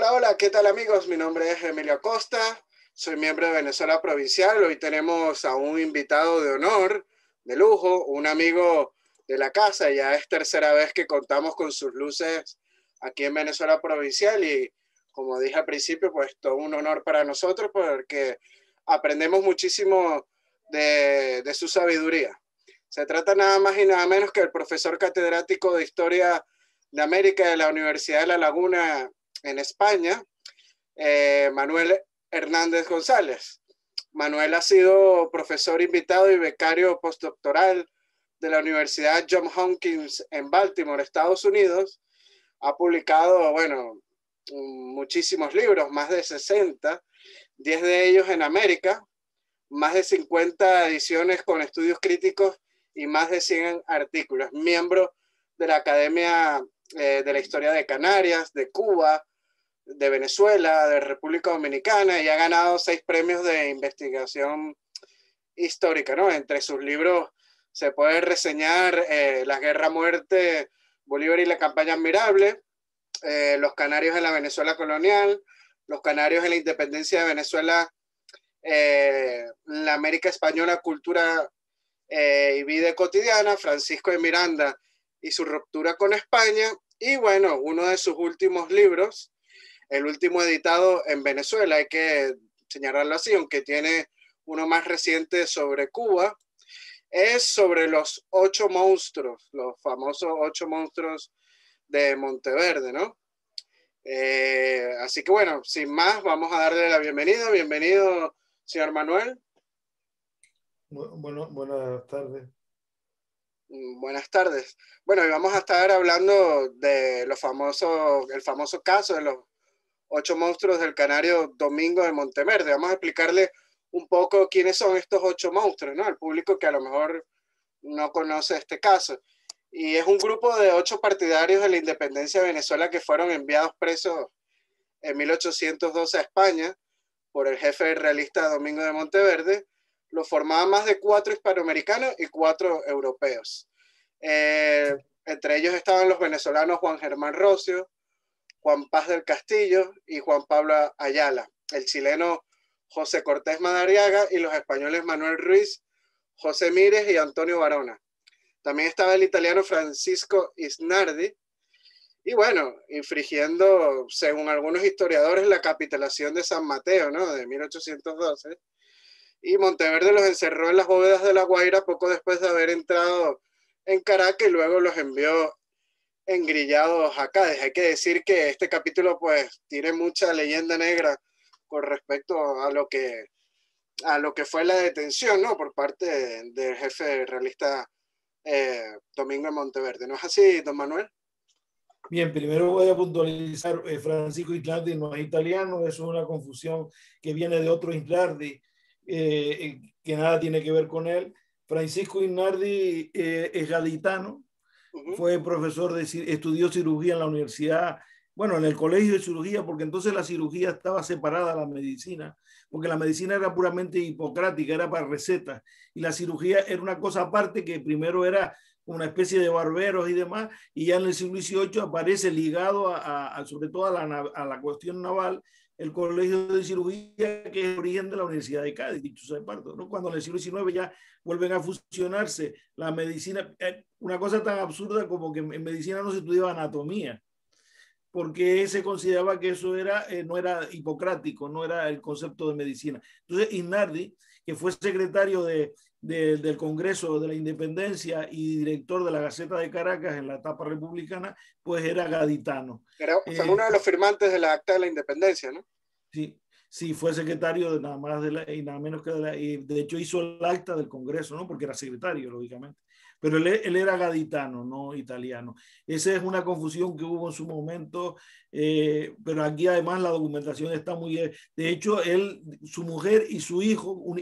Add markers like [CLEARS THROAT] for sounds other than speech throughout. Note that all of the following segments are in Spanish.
Hola, hola, ¿qué tal amigos? Mi nombre es Emilio Acosta, soy miembro de Venezuela Provincial. Hoy tenemos a un invitado de honor, de lujo, un amigo de la casa. Ya es tercera vez que contamos con sus luces aquí en Venezuela Provincial y como dije al principio, pues todo un honor para nosotros porque aprendemos muchísimo de, su sabiduría. Se trata nada más y nada menos que el profesor catedrático de Historia de América de la Universidad de La Laguna en España, eh, Manuel Hernández González. Manuel ha sido profesor invitado y becario postdoctoral de la Universidad John Hopkins en Baltimore, Estados Unidos. Ha publicado, bueno, muchísimos libros, más de 60, 10 de ellos en América, más de 50 ediciones con estudios críticos y más de 100 artículos. Miembro de la Academia eh, de la Historia de Canarias, de Cuba, de Venezuela, de República Dominicana, y ha ganado seis premios de investigación histórica, ¿no? Entre sus libros se puede reseñar eh, La Guerra Muerte, Bolívar y la Campaña Admirable, eh, Los Canarios en la Venezuela Colonial, Los Canarios en la Independencia de Venezuela, eh, La América Española, Cultura y Vida Cotidiana, Francisco de Miranda y su ruptura con España, y bueno, uno de sus últimos libros, el último editado en Venezuela, hay que señalarlo así, aunque tiene uno más reciente sobre Cuba, es sobre los ocho monstruos, los famosos ocho monstruos de Monteverde, ¿no? Eh, así que bueno, sin más, vamos a darle la bienvenida. Bienvenido, señor Manuel. Bueno, buenas tardes. Mm, buenas tardes. Bueno, hoy vamos a estar hablando de los famosos, el famoso caso de los Ocho Monstruos del Canario Domingo de Monteverde. Vamos a explicarle un poco quiénes son estos ocho monstruos, ¿no? Al público que a lo mejor no conoce este caso. Y es un grupo de ocho partidarios de la independencia de Venezuela que fueron enviados presos en 1812 a España por el jefe realista Domingo de Monteverde. Lo formaban más de cuatro hispanoamericanos y cuatro europeos. Eh, entre ellos estaban los venezolanos Juan Germán Rocio, Juan Paz del Castillo y Juan Pablo Ayala, el chileno José Cortés Madariaga y los españoles Manuel Ruiz, José Mírez y Antonio Barona. También estaba el italiano Francisco Isnardi. Y bueno, infringiendo, según algunos historiadores, la capitulación de San Mateo, ¿no? De 1812. Y Monteverde los encerró en las bóvedas de La Guaira poco después de haber entrado en Caracas y luego los envió engrillados acá. Hay que decir que este capítulo pues tiene mucha leyenda negra con respecto a lo que, a lo que fue la detención ¿no? por parte del jefe realista eh, Domingo Monteverde. ¿No es así, don Manuel? Bien, primero voy a puntualizar, eh, Francisco Ignardi no es italiano, eso es una confusión que viene de otro Islardi, eh, que nada tiene que ver con él. Francisco eh, es gaditano, fue profesor de estudió cirugía en la universidad, bueno, en el colegio de cirugía, porque entonces la cirugía estaba separada de la medicina, porque la medicina era puramente hipocrática, era para recetas, y la cirugía era una cosa aparte que primero era una especie de barberos y demás, y ya en el siglo XVIII aparece ligado a, sobre todo a la, cuestión naval, el Colegio de Cirugía, que es origen de la Universidad de Cádiz, dicho cuando en el siglo XIX ya vuelven a fusionarse la medicina, eh, una cosa tan absurda como que en medicina no se estudiaba anatomía, porque se consideraba que eso era, eh, no era hipocrático, no era el concepto de medicina. Entonces, Inardi que fue secretario de, del Congreso de la Independencia y director de la Gaceta de Caracas en la etapa republicana, pues era gaditano. Era fue eh, uno de los firmantes de la Acta de la Independencia, ¿no? Sí, sí, fue secretario de nada más de y nada menos que de la, de hecho hizo el acta del Congreso, ¿no? Porque era secretario, lógicamente pero él, era gaditano, no italiano. Esa es una confusión que hubo en su momento, eh, pero aquí además la documentación está muy... De hecho, él, su mujer y su hijo,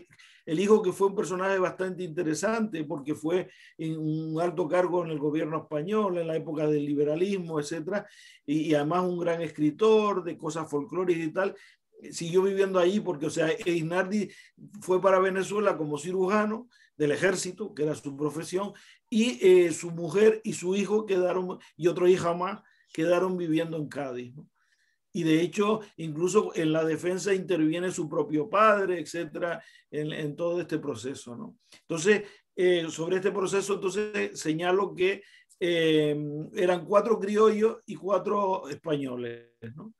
el hijo que fue un personaje bastante interesante porque fue en un alto cargo en el gobierno español, en la época del liberalismo, etc. y, además un gran escritor de cosas folclóricas y tal, eh, siguió viviendo ahí porque, o sea, Ignardi fue para Venezuela como cirujano del ejército, que era su profesión, y eh, su mujer y su hijo quedaron, y otra hija más, quedaron viviendo en Cádiz. Y de hecho, incluso en la defensa interviene su propio padre, etcétera, en, todo este proceso. ¿no? Entonces, eh, sobre este proceso, entonces eh, señalo que eran cuatro criollos y cuatro españoles. ¿no?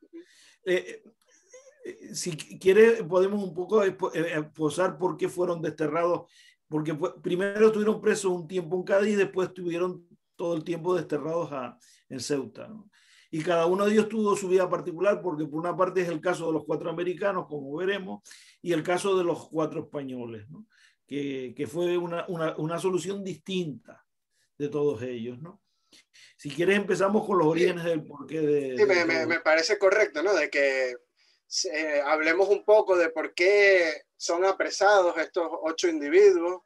si quiere, podemos un poco posar por qué fueron desterrados porque primero estuvieron presos un tiempo en Cádiz y después estuvieron todo el tiempo desterrados a, en Ceuta. Y cada uno de ellos tuvo su vida particular, porque por una parte es el caso de los cuatro americanos, como veremos, y el caso de los cuatro españoles, que, que, fue una, una, una, solución distinta de todos ellos. ¿no? Si quieres, empezamos con los orígenes del porqué de... Sí, me, parece correcto, ¿no? De que eh, hablemos un poco de por qué son apresados estos ocho individuos?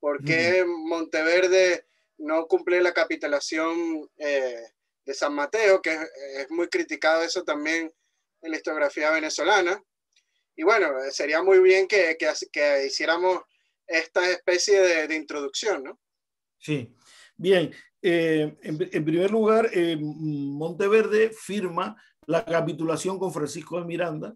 porque qué Monteverde no cumple la capitulación eh, de San Mateo, que es, muy criticado eso también en la historiografía venezolana? Y bueno, sería muy bien que, que, hiciéramos esta especie de, introducción, ¿no? Sí, bien. Eh, en, primer lugar, eh, Monteverde firma la capitulación con Francisco de Miranda,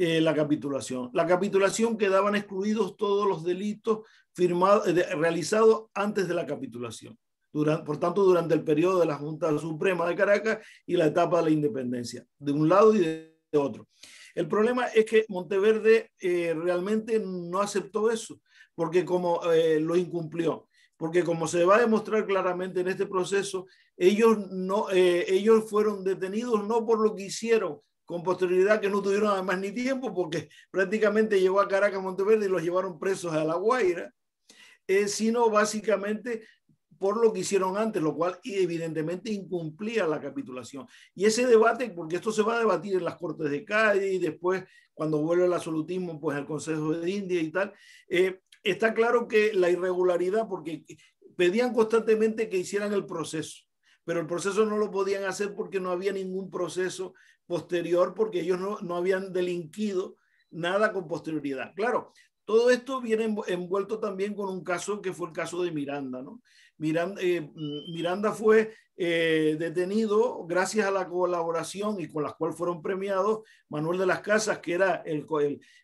eh, la capitulación. La capitulación quedaban excluidos todos los delitos firmados, eh, realizados antes de la capitulación. Durante, por tanto, durante el periodo de la Junta Suprema de Caracas y la etapa de la independencia, de un lado y de, otro. El problema es que Monteverde eh, realmente no aceptó eso, porque como lo incumplió, porque como se va a demostrar claramente en este proceso, ellos, no, ellos fueron detenidos no por lo que hicieron, con posterioridad que no tuvieron además ni tiempo porque prácticamente llegó a Caracas, Monteverde y los llevaron presos a La Guaira, eh, sino básicamente por lo que hicieron antes, lo cual evidentemente incumplía la capitulación. Y ese debate, porque esto se va a debatir en las Cortes de Cádiz y después cuando vuelve el absolutismo, pues el Consejo de India y tal, eh, está claro que la irregularidad, porque pedían constantemente que hicieran el proceso, pero el proceso no lo podían hacer porque no había ningún proceso posterior porque ellos no, habían delinquido nada con posterioridad. Claro, todo esto viene envuelto también con un caso que fue el caso de Miranda, ¿no? Miranda, eh, mm, Miranda fue eh, detenido gracias a la colaboración y con la cual fueron premiados Manuel de las Casas, que era el,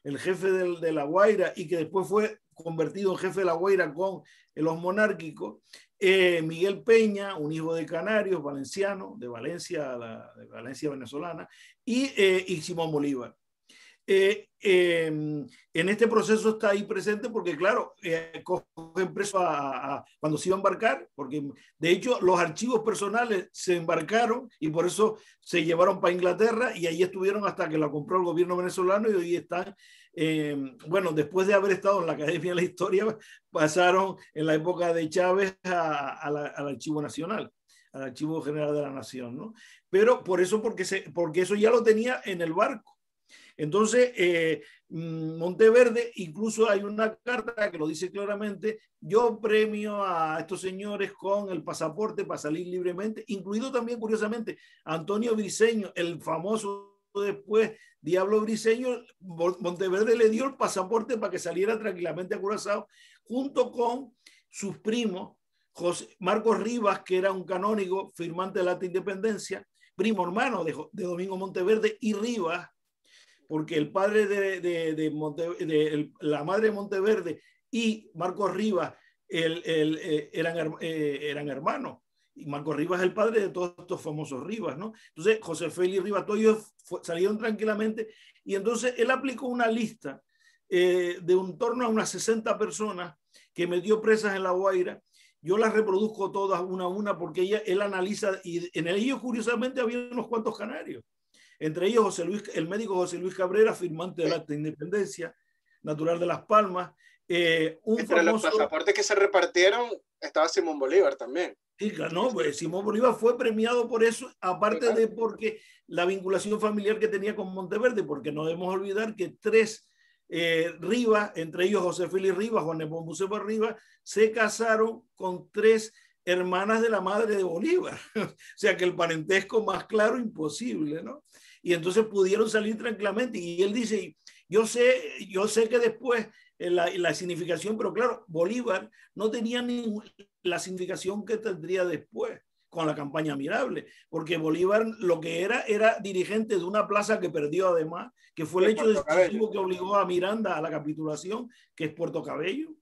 el, jefe de la Guaira y que después fue convertido en jefe de la Guaira con los monárquicos, eh, Miguel Peña, un hijo de Canarios, valenciano, de Valencia, de Valencia venezolana, y, eh, Simón Bolívar. Eh, em, en este proceso está ahí presente porque, claro, eh, cogen preso a, cuando se iba a embarcar, porque de hecho los archivos personales se embarcaron y por eso se llevaron para Inglaterra y ahí estuvieron hasta que la compró el gobierno venezolano y hoy están eh, bueno, después de haber estado en la Academia de la Historia, pasaron en la época de Chávez al Archivo Nacional, al Archivo General de la Nación, ¿no? Pero por eso, porque, eso ya lo tenía en el barco. Entonces, eh, mm, Monteverde, incluso hay una carta que lo dice claramente, yo premio a estos señores con el pasaporte para salir libremente, incluido también, curiosamente, Antonio Briseño, el famoso después Diablo Briseño, Monteverde le dio el pasaporte para que saliera tranquilamente a Curazao, junto con sus primos, Marcos Rivas, que era un canónigo firmante de la independencia, primo hermano de, Domingo Monteverde y Rivas, porque el padre de, la madre de Monteverde y Marcos Rivas eh, eh, eran hermanos. Y Marco Rivas es el padre de todos estos famosos Rivas, ¿no? Entonces, José Félix Rivas, todos ellos salieron tranquilamente. Y entonces él aplicó una lista eh, de un torno a unas 60 personas que metió presas en La Guaira. Yo las reproduzco todas una a una porque ella, él analiza, y en ellos curiosamente había unos cuantos canarios. Entre ellos José Luis, el médico José Luis Cabrera, firmante del acta de independencia, natural de Las Palmas, eh, Entre los pasaportes que se repartieron estaba Simón Bolívar también. Sí, no, pues Simón Bolívar fue premiado por eso, aparte de porque la vinculación familiar que tenía con Monteverde, porque no debemos olvidar que tres eh, Rivas, entre ellos José Félix Rivas, Juan Museo Rivas, se casaron con tres hermanas de la madre de Bolívar. [LAUGHS] o sea que el parentesco más claro imposible, ¿no? Y entonces pudieron salir tranquilamente. Y él dice, yo sé, yo sé que después eh, la, significación, pero claro, Bolívar no tenía ni la significación que tendría después con la campaña Mirable, porque Bolívar lo que era era dirigente de una plaza que perdió además, que fue el hecho decisivo que obligó a Miranda a la capitulación, que es Puerto Cabello,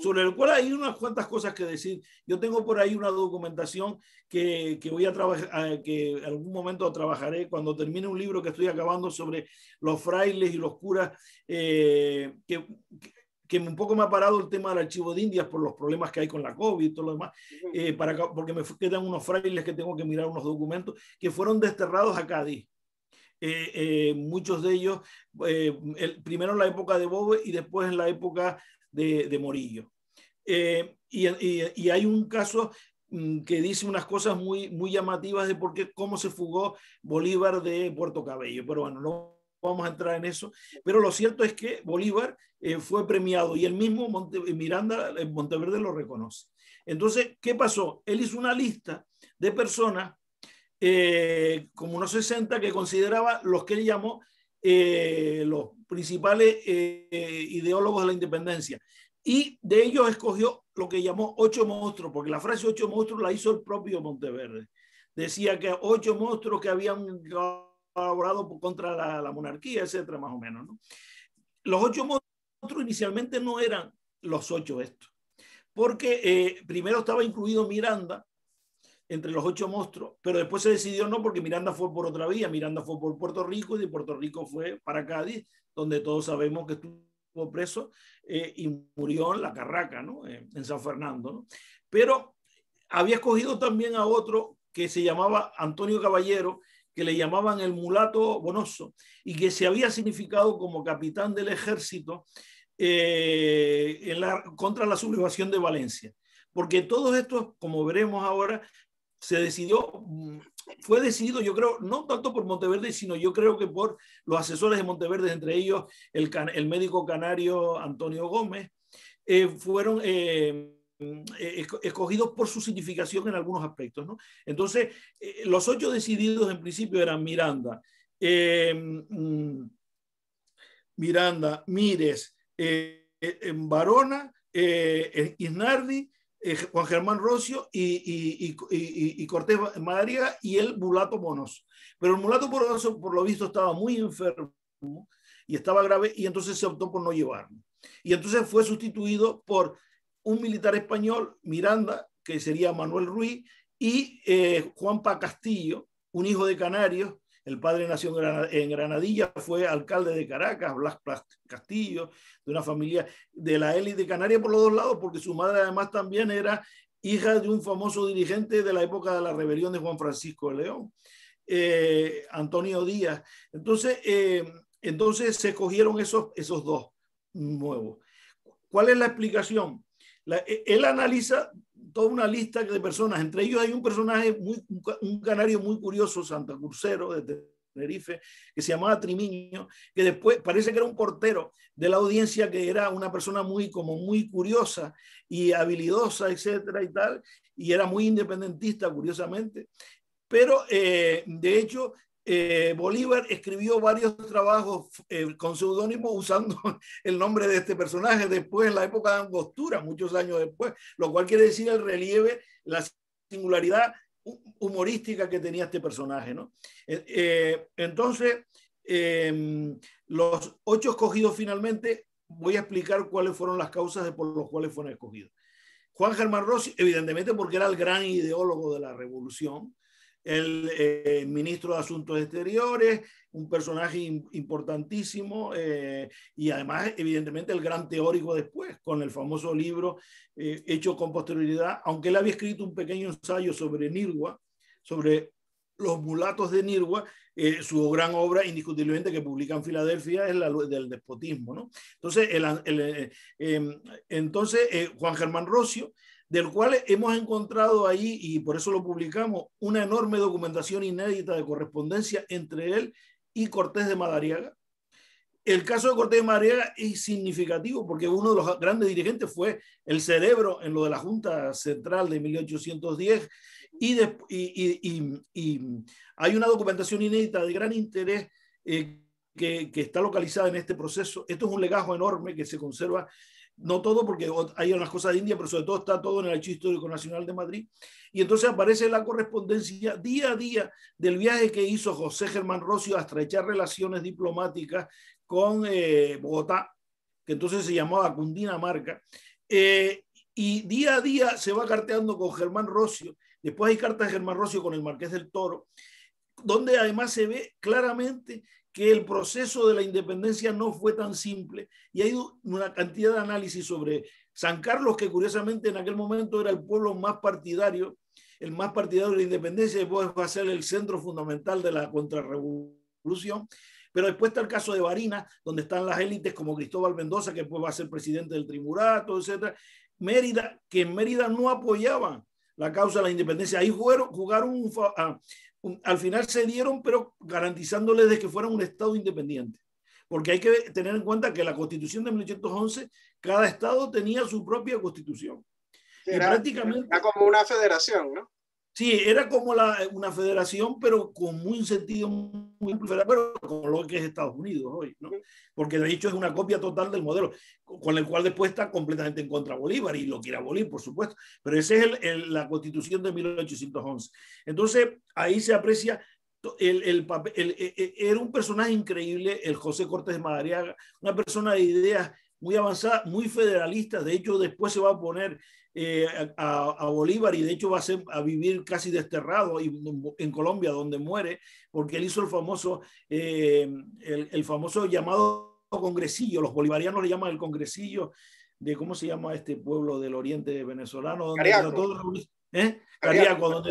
sobre el cual hay unas cuantas cosas que decir. Yo tengo por ahí una documentación que, voy a trabajar, que algún momento trabajaré cuando termine un libro que estoy acabando sobre los frailes y los curas, eh, que que un poco me ha parado el tema del archivo de Indias por los problemas que hay con la COVID y todo lo demás, eh, para porque me quedan unos frailes que tengo que mirar unos documentos que fueron desterrados a Cádiz. Eh, eh, muchos de ellos, el, primero en la época de Bobe y después en la época de, de Morillo. Y, y, hay un caso mm, que dice unas cosas muy, muy llamativas de por qué, cómo se fugó Bolívar de Puerto Cabello. Pero bueno, no vamos a entrar en eso, pero lo cierto es que Bolívar eh, fue premiado y el mismo eh, Miranda eh, Monteverde lo reconoce. Entonces, ¿qué pasó? Él hizo una lista de personas, como unos 60, que consideraba los que él llamó los principales ideólogos de la independencia. Y de ellos escogió lo que llamó ocho monstruos, porque la frase ocho monstruos la hizo el propio Monteverde. Decía que ocho monstruos que habían elaborado contra la, monarquía, etcétera, más o menos. Los ocho monstruos inicialmente no eran los ocho estos, porque eh, primero estaba incluido Miranda entre los ocho monstruos, pero después se decidió no porque Miranda fue por otra vía, Miranda fue por Puerto Rico y de Puerto Rico fue para Cádiz, donde todos sabemos que estuvo preso eh, y murió en la Carraca, ¿no? Eh, en San Fernando. ¿no? Pero había escogido también a otro que se llamaba Antonio Caballero, que le llamaban el mulato Bonoso y que se había significado como capitán del ejército eh, en la, contra la sublevación de Valencia. Porque todos estos, como veremos ahora, se decidió, mm, fue decidido, yo creo, no tanto por Monteverde, sino yo creo que por los asesores de Monteverde, entre ellos el, el médico canario Antonio Gómez, eh, fueron... Eh, eh, eh, escogidos por su significación en algunos aspectos. ¿no? Entonces, eh, los ocho decididos en principio eran Miranda, mm, Miranda, Mires, Barona, Isnardi, Juan Germán Rocio y, y Cortés Madariaga y el mulato Monos. Pero el mulato Monoso, por lo visto, estaba muy enfermo y estaba grave y entonces se optó por no llevarlo. Y entonces fue sustituido por un militar español, Miranda, que sería Manuel Ruiz, y Juan eh, Juanpa Castillo, un hijo de Canarios, el padre nació en Granadilla, fue alcalde de Caracas, Blas Castillo, de una familia de la élite de canaria por los dos lados, porque su madre además también era hija de un famoso dirigente de la época de la rebelión de Juan Francisco de León, eh, Antonio Díaz. Entonces, eh, entonces se cogieron esos, esos dos nuevos. ¿Cuál es la explicación? E, él analiza toda una lista de personas, entre ellos hay un personaje, muy, un canario muy curioso, Santa Crucero, de Tenerife, que se llamaba Trimiño, que después parece que era un portero de la audiencia, que era una persona muy, como muy curiosa y habilidosa, etcétera y tal, y era muy independentista, curiosamente. Pero eh, de hecho, eh, Bolívar escribió varios trabajos eh, con seudónimo usando [LAUGHS] el nombre de este personaje después, en la época de Angostura, muchos años después, lo cual quiere decir el relieve, la singularidad humorística que tenía este personaje. Eh, entonces, em, los ocho escogidos finalmente, voy a explicar cuáles fueron las causas por las cuales fueron escogidos. Juan Germán Rossi, evidentemente porque era el gran ideólogo de la revolución, el eh, ministro de Asuntos Exteriores, un personaje importantísimo eh, y además, evidentemente, el gran teórico después, con el famoso libro eh, hecho con posterioridad, aunque él había escrito un pequeño ensayo sobre Nirwa, sobre los mulatos de Nirwa, su gran obra indiscutiblemente que publica en Filadelfia es la del despotismo. Entonces, entonces Juan Germán Rocio del cual hemos encontrado ahí, y por eso lo publicamos, una enorme documentación inédita de correspondencia entre él y Cortés de Madariaga. El caso de Cortés de Madariaga es significativo porque uno de los grandes dirigentes fue el cerebro en lo de la Junta Central de 1810 y, hay una documentación inédita de gran interés. Eh, que, que, está localizada en este proceso. Esto es un legajo enorme que se conserva no todo, porque hay unas cosas de India, pero sobre todo está todo en el Archivo Histórico Nacional de Madrid. Y entonces aparece la correspondencia día a día del viaje que hizo José Germán Rocio a estrechar relaciones diplomáticas con eh, Bogotá, que entonces se llamaba Cundinamarca. Eh, y día a día se va carteando con Germán Rocio. Después hay cartas de Germán Rocio con el Marqués del Toro, donde además se ve claramente que el proceso de la independencia no fue tan simple. Y hay una cantidad de análisis sobre San Carlos, que curiosamente en aquel momento era el pueblo más partidario, el más partidario de la independencia, y después va a ser el centro fundamental de la contrarrevolución. Pero después está el caso de Barinas, donde están las élites como Cristóbal Mendoza, que después va a ser presidente del Triburato, etcétera. Mérida, que en Mérida no apoyaba la causa de la independencia. Ahí jugaron, jugar un, ah, al final se dieron, pero garantizándoles de que fueran un Estado independiente. Porque hay que tener en cuenta que la constitución de 1811, cada Estado tenía su propia constitución. y prácticamente, era como una federación, ¿no? Sí, era como una federación, pero con un sentido muy pero con lo que es Estados Unidos hoy, ¿no? Porque de hecho es una copia total del modelo, con el cual después está completamente en contra Bolívar y lo quiere abolir, por supuesto, pero esa es el, la constitución de 1811. Entonces, ahí se aprecia el, el papel, e, e, era un personaje increíble, el José Cortés Madariaga, una persona de ideas muy avanzada, muy federalista. De hecho, después se va a poner eh, a, Bolívar y de hecho va a, ser, vivir casi desterrado en Colombia donde muere porque él hizo el famoso, eh, el, famoso llamado congresillo, los bolivarianos le llaman el congresillo de cómo se llama este pueblo del oriente venezolano, donde ¿eh?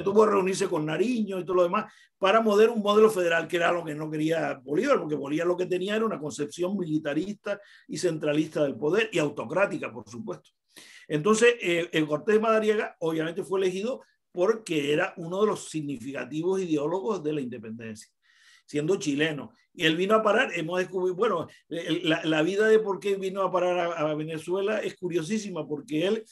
tuvo que reunirse con Nariño y todo lo demás, para modelar un modelo federal que era lo que no quería Bolívar, porque Bolívar lo que tenía era una concepción militarista y centralista del poder y autocrática, por supuesto. Entonces, el Cortés de Madariaga obviamente fue elegido porque era uno de los significativos ideólogos de la independencia, siendo chileno. Y él vino a parar, hemos descubierto, bueno, la, vida de por qué vino a parar a, Venezuela es curiosísima, porque él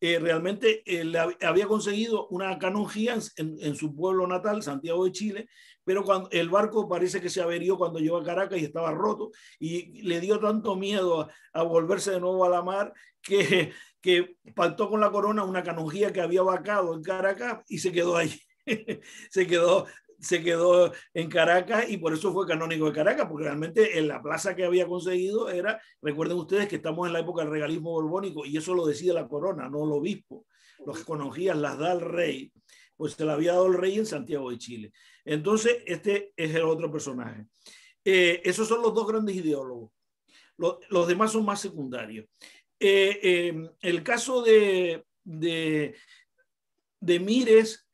eh, realmente eh, había conseguido una canonjía en, su pueblo natal, Santiago de Chile, pero cuando el barco parece que se averió cuando llegó a Caracas y estaba roto y le dio tanto miedo a, volverse de nuevo a la mar que, [LAUGHS] que pactó con la corona una canonjía que había vacado en Caracas y se quedó ahí, [LAUGHS] se quedó se quedó en Caracas y por eso fue canónigo de Caracas, porque realmente en la plaza que había conseguido era, recuerden ustedes que estamos en la época del regalismo borbónico y eso lo decide la corona, no el obispo. Las conogías las da el rey, pues se la había dado el rey en Santiago de Chile. Entonces, este es el otro personaje. Eh, esos son los dos grandes ideólogos. Los, demás son más secundarios. Eh, eh, el caso de, de, Mires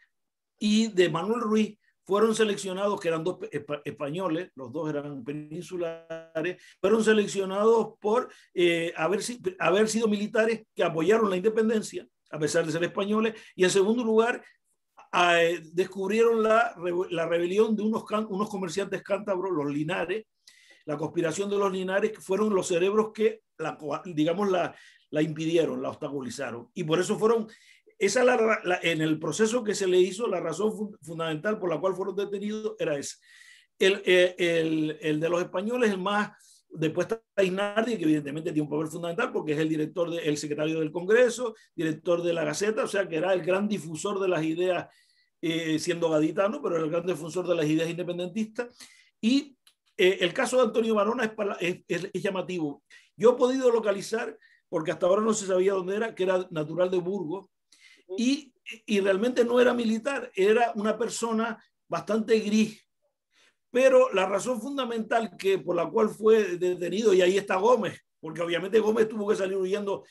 y de Manuel Ruiz fueron seleccionados, que eran dos españoles, los dos eran peninsulares, fueron seleccionados por haber, haber sido militares que apoyaron la independencia, a pesar de ser españoles, y en segundo lugar, eh, descubrieron la, la, rebelión de unos, unos comerciantes cántabros, los linares, la conspiración de los linares, que fueron los cerebros que, la, digamos, la, la impidieron, la obstaculizaron. Y por eso fueron, esa la, en el proceso que se le hizo, la razón fundamental por la cual fueron detenidos era esa. El, eh, el, el de los españoles, el más, después está Inardi, que evidentemente tiene un papel fundamental porque es el director, de, el secretario del Congreso, director de la Gaceta, o sea que era el gran difusor de las ideas eh, siendo gaditano, pero era el gran defensor de las ideas independentistas. Y eh, el caso de Antonio Barona es, es, es, llamativo. Yo he podido localizar, porque hasta ahora no se sabía dónde era, que era natural de Burgos, y, y realmente no era militar, era una persona bastante gris. Pero la razón fundamental que, por la cual fue detenido, y ahí está Gómez, porque obviamente Gómez tuvo que salir huyendo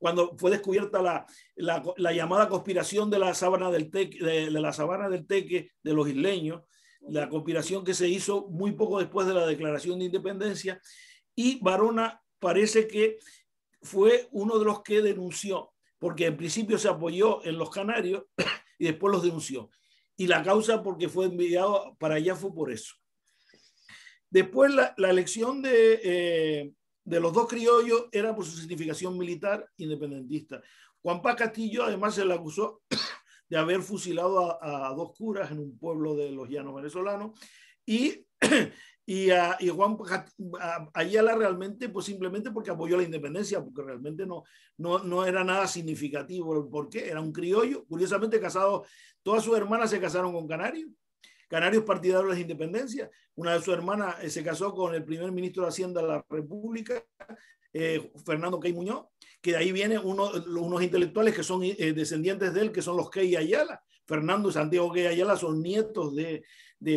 cuando fue descubierta la, la, llamada conspiración de la sabana del teque, de, la sabana del teque de los isleños, la conspiración que se hizo muy poco después de la declaración de independencia, y Barona parece que fue uno de los que denunció, porque en principio se apoyó en los canarios [COUGHS] y después los denunció. Y la causa porque fue enviado para allá fue por eso. Después la, elección de, eh, de los dos criollos era por su significación militar independentista. Juan Paz Castillo además se le acusó [COUGHS] de haber fusilado a, dos curas en un pueblo de los llanos venezolanos y, [COUGHS] y, a, Juan allá Ayala realmente, pues simplemente porque apoyó la independencia, porque realmente no, no, no era nada significativo el porqué, era un criollo, curiosamente casado, todas sus hermanas se casaron con canarios Canarios partidarios de la independencia. Una de sus hermanas eh, se casó con el primer ministro de Hacienda de la República, eh, Fernando Key Muñoz, que de ahí vienen uno, unos intelectuales que son eh, descendientes de él, que son los Key Ayala. Fernando y Santiago Key Ayala son nietos de,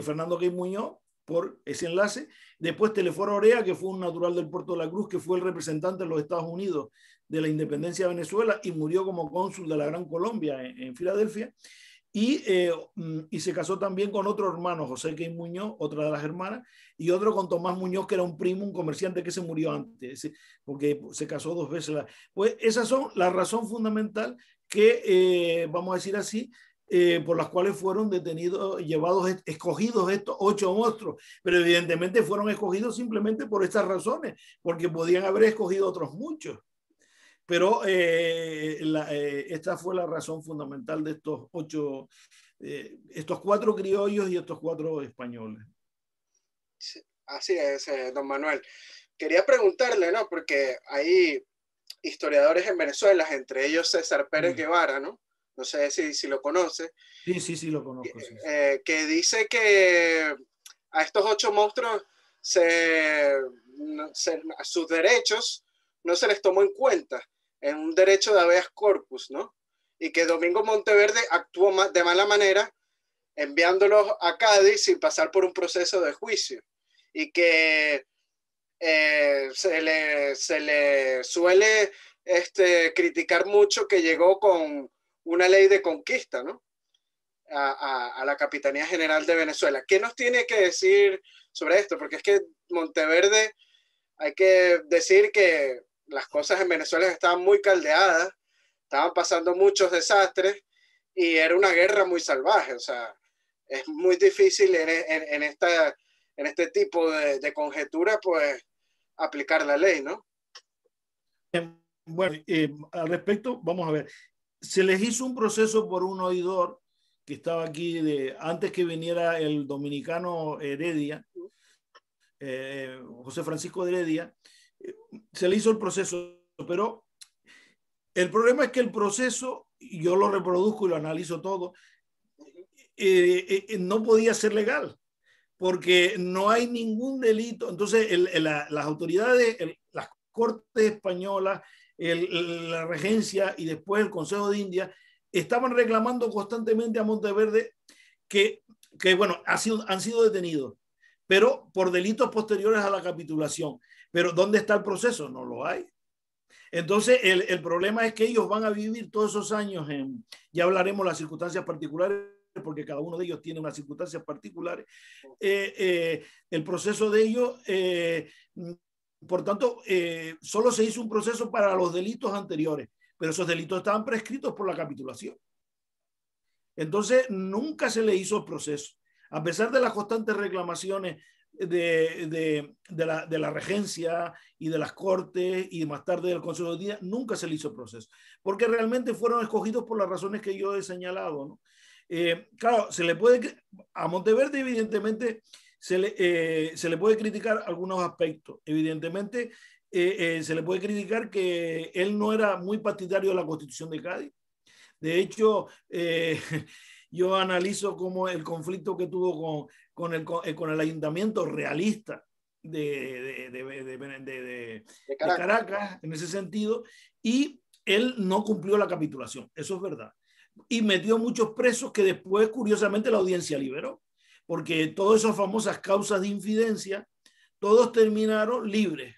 Fernando Key Muñoz por ese enlace. Después Teleforo Orea, que fue un natural del Puerto de la Cruz, que fue el representante de los Estados Unidos de la independencia de Venezuela y murió como cónsul de la Gran Colombia en Filadelfia. Eh, mm, y, se casó también con otro hermano, José Key Muñoz, otra de las hermanas, y otro con Tomás Muñoz, que era un primo, un comerciante que se murió antes, eh, porque pues, se casó dos veces. Pues esas son la razón fundamental que, eh, vamos a decir así, por las cuales fueron detenidos, llevados, escogidos estos ocho monstruos, pero evidentemente fueron escogidos simplemente por estas razones, porque podían haber escogido otros muchos. Pero eh, eh, esta fue la razón fundamental de estos ocho, eh, estos cuatro criollos y estos cuatro españoles. así es, don Manuel. Quería preguntarle, ¿no? Porque hay historiadores en Venezuela, entre ellos César Pérez Guevara, ¿no? No sé si, lo conoce. Sí, sí, sí, lo conozco. que dice que a estos ocho monstruos se, sus derechos no se les tomó en cuenta en un derecho de habeas corpus, ¿no? Y que Domingo Monteverde actuó de mala manera enviándolos a Cádiz sin pasar por un proceso de juicio y que eh, se, le, suele este, criticar mucho que llegó con una ley de conquista, ¿no? a, la Capitanía General de Venezuela. ¿Qué nos tiene que decir sobre esto? Porque es que Monteverde, hay que decir que las cosas en Venezuela estaban muy caldeadas, estaban pasando muchos desastres y era una guerra muy salvaje. O sea, es muy difícil en, e, esta, en este tipo de, de, conjetura, pues, aplicar la ley, ¿no? Eh, bueno, eh, al respecto, vamos a ver. Se les hizo un proceso por un oidor que estaba aquí de, antes que viniera el dominicano Heredia, eh, José Francisco Heredia, se le hizo el proceso, pero el problema es que el proceso, yo lo reproduzco y lo analizo todo, eh, eh, no podía ser legal, porque no hay ningún delito. Entonces, las autoridades, las cortes españolas, la regencia y después el Consejo de India, estaban reclamando constantemente a Monteverde que, que bueno, han sido detenidos, pero por delitos posteriores a la capitulación. Pero ¿dónde está el proceso? No lo hay. Entonces, el, problema es que ellos van a vivir todos esos años en, ya hablaremos las circunstancias particulares porque cada uno de ellos tiene unas circunstancias particulares, eh, eh, el proceso de ellos, eh, por tanto, solo se hizo un proceso para los delitos anteriores, pero esos delitos estaban prescritos por la capitulación. Entonces, nunca se le hizo el proceso. A pesar de las constantes reclamaciones de, de, la, regencia y de las cortes y más tarde del Consejo de Día, nunca se le hizo proceso, porque realmente fueron escogidos por las razones que yo he señalado. Eh, claro, se le puede, a Monteverde evidentemente eh, se le, puede criticar algunos aspectos, evidentemente eh, se le puede criticar que él no era muy partidario de la constitución de Cádiz. De hecho, [LAUGHS] yo analizo como el conflicto que tuvo con con el, eh, con el ayuntamiento realista de, de, de Caracas. en ese sentido y él no cumplió la capitulación, eso es verdad. Y metió muchos presos que después, curiosamente, la audiencia liberó, porque todas esas famosas causas de infidencia, todos terminaron libres.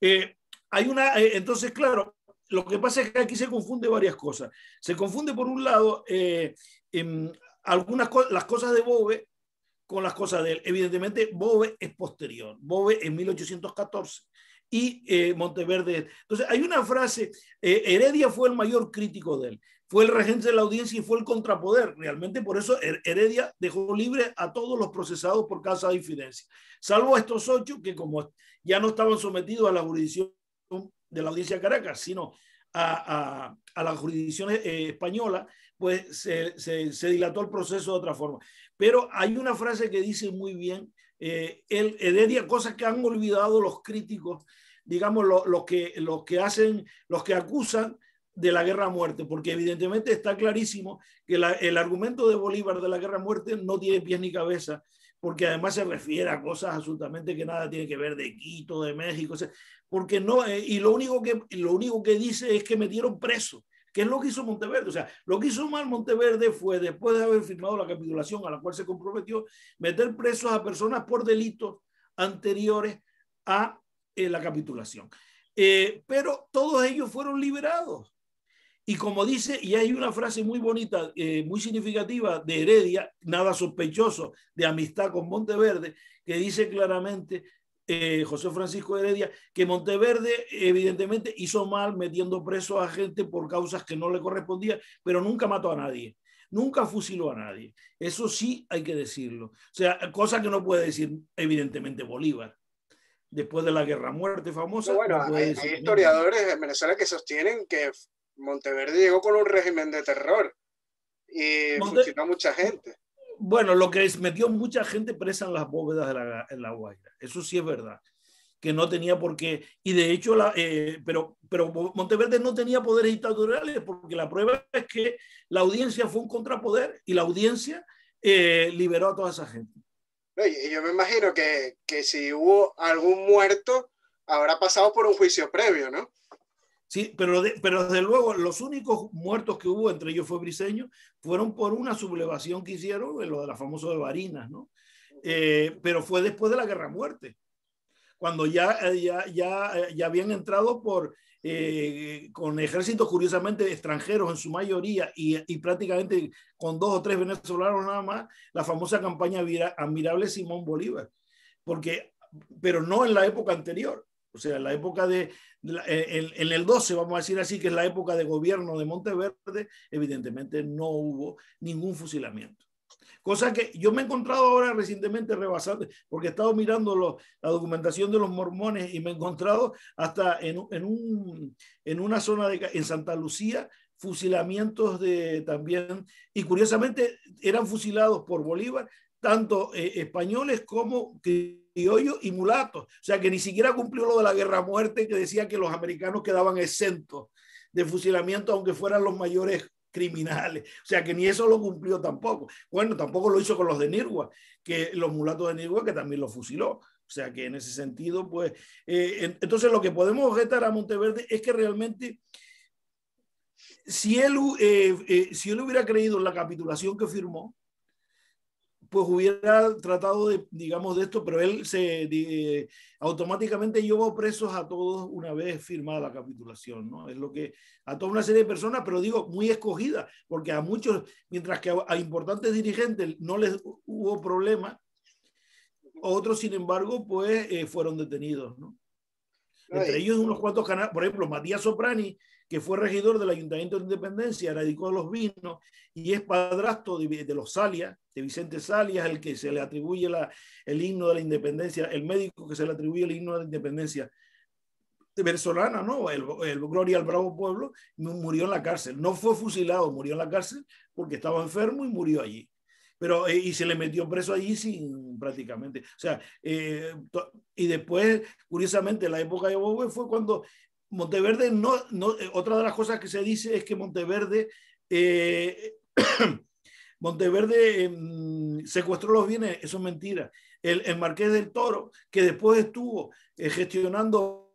Eh, hay una, eh, entonces, claro, lo que pasa es que aquí se confunde varias cosas. Se confunde, por un lado, en em, algunas las cosas de Bove con las cosas de él. Evidentemente, Bove es posterior, Bove en 1814 y eh, Monteverde. Entonces, hay una frase, eh, Heredia fue el mayor crítico de él, fue el regente de la audiencia y fue el contrapoder. Realmente por eso Heredia dejó libre a todos los procesados por causa de infidencia, salvo a estos ocho que como ya no estaban sometidos a la jurisdicción de la audiencia de Caracas, sino a, a, a la jurisdicción eh, española, pues se, dilató el proceso de otra forma. Pero hay una frase que dice muy bien, eh, el cosas que han olvidado los críticos, digamos, los lo que, los que hacen, los que acusan de la guerra a muerte, porque evidentemente está clarísimo que el argumento de Bolívar de la guerra a muerte no tiene pies ni cabeza, porque además se refiere a cosas absolutamente que nada tiene que ver de Quito, de México, porque no, eh, y lo único, que, lo único que dice es que metieron preso ¿Qué es lo que hizo Monteverde? O sea, lo que hizo mal Monteverde fue, después de haber firmado la capitulación a la cual se comprometió, meter presos a personas por delitos anteriores a eh, la capitulación. Eh, pero todos ellos fueron liberados. Y como dice, y hay una frase muy bonita, eh, muy significativa de Heredia, nada sospechoso, de amistad con Monteverde, que dice claramente eh, José Francisco Heredia, que Monteverde evidentemente hizo mal metiendo preso a gente por causas que no le correspondían, pero nunca mató a nadie, nunca fusiló a nadie. Eso sí hay que decirlo. O sea, cosa que no puede decir evidentemente Bolívar. Después de la guerra muerte famosa. bueno, hay, historiadores en Venezuela que sostienen que Monteverde llegó con un régimen de terror y fusiló a mucha gente bueno, lo que es, metió mucha gente presa en las bóvedas de la, en Guaira. Eso sí es verdad, que no tenía por qué. Y de hecho, eh, pero, Monteverde no tenía poderes dictatoriales, porque la prueba es que la audiencia fue un contrapoder y la audiencia eh, liberó a toda esa gente. Oye, yo me imagino que, si hubo algún muerto, habrá pasado por un juicio previo, ¿no? Sí, pero, pero desde luego los únicos muertos que hubo, entre ellos fue Briseño, fueron por una sublevación que hicieron, en lo de la famosa de Barinas, ¿no? Eh, pero fue después de la Guerra Muerte, cuando ya, eh, ya, ya, eh, ya habían entrado por, con ejércitos curiosamente extranjeros en su mayoría y, y, prácticamente con dos o tres venezolanos nada más, la famosa campaña admirable Simón Bolívar, porque, pero no en la época anterior, o sea, la época de, en, el 12, vamos a decir así, que es la época de gobierno de Monteverde, evidentemente no hubo ningún fusilamiento. Cosa que yo me he encontrado ahora recientemente rebasando, porque he estado mirando la documentación de los mormones y me he encontrado hasta en, una zona de, en Santa Lucía, fusilamientos de también, y curiosamente eran fusilados por Bolívar, tanto eh, españoles como que criollos y mulatos. O sea que ni siquiera cumplió lo de la guerra muerte que decía que los americanos quedaban exentos de fusilamiento aunque fueran los mayores criminales. O sea que ni eso lo cumplió tampoco. Bueno, tampoco lo hizo con los de Nirgua, que los mulatos de Nirgua que también los fusiló. O sea que en ese sentido, pues, eh, entonces lo que podemos objetar a Monteverde es que realmente si él, eh, eh, si él hubiera creído en la capitulación que firmó, pues hubiera tratado de, digamos, de esto, pero él se eh, automáticamente llevó presos a todos una vez firmada la capitulación, ¿no? Es lo que a toda una serie de personas, pero digo, muy escogida, porque a muchos, mientras que a, importantes dirigentes no les hubo problema, otros, sin embargo, pues eh, fueron detenidos, ¿no? Entre ellos unos cuantos canales, por ejemplo, Matías Soprani, que fue regidor del Ayuntamiento de Independencia, radicó los vinos y es padrastro de, los Salias, de Vicente Salias, el que se le atribuye la, el himno de la independencia, el médico que se le atribuye el himno de la independencia venezolana, ¿no? El, el, Gloria al Bravo Pueblo, murió en la cárcel. No fue fusilado, murió en la cárcel porque estaba enfermo y murió allí. Pero, eh, y se le metió preso allí sin prácticamente. O sea, eh, y después, curiosamente, la época de Bobo fue cuando Monteverde no, no, eh, otra de las cosas que se dice es que Monteverde, [COUGHS] Monteverde em, secuestró los bienes, eso es mentira. El, Marqués del Toro, que después estuvo gestionando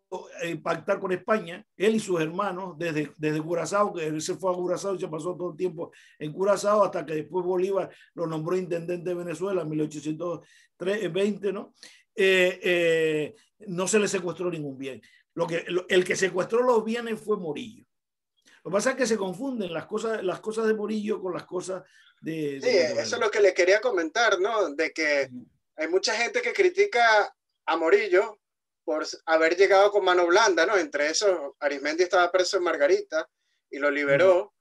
eh, pactar con España, él y sus hermanos, desde, desde Curazao, que él se fue a Curazao y se pasó todo el tiempo en Curazao, hasta que después Bolívar lo nombró intendente de Venezuela en 1820, ¿no? Eh, eh, no se le secuestró ningún bien. Lo que, el que secuestró los bienes fue Morillo. Lo que pasa es que se confunden las cosas, las cosas de Morillo con las cosas de... sí, eso es lo que le quería comentar, ¿no? De que hay mucha gente que critica a Morillo por haber llegado con mano blanda, ¿no? Entre esos, Arismendi estaba preso en Margarita y lo liberó,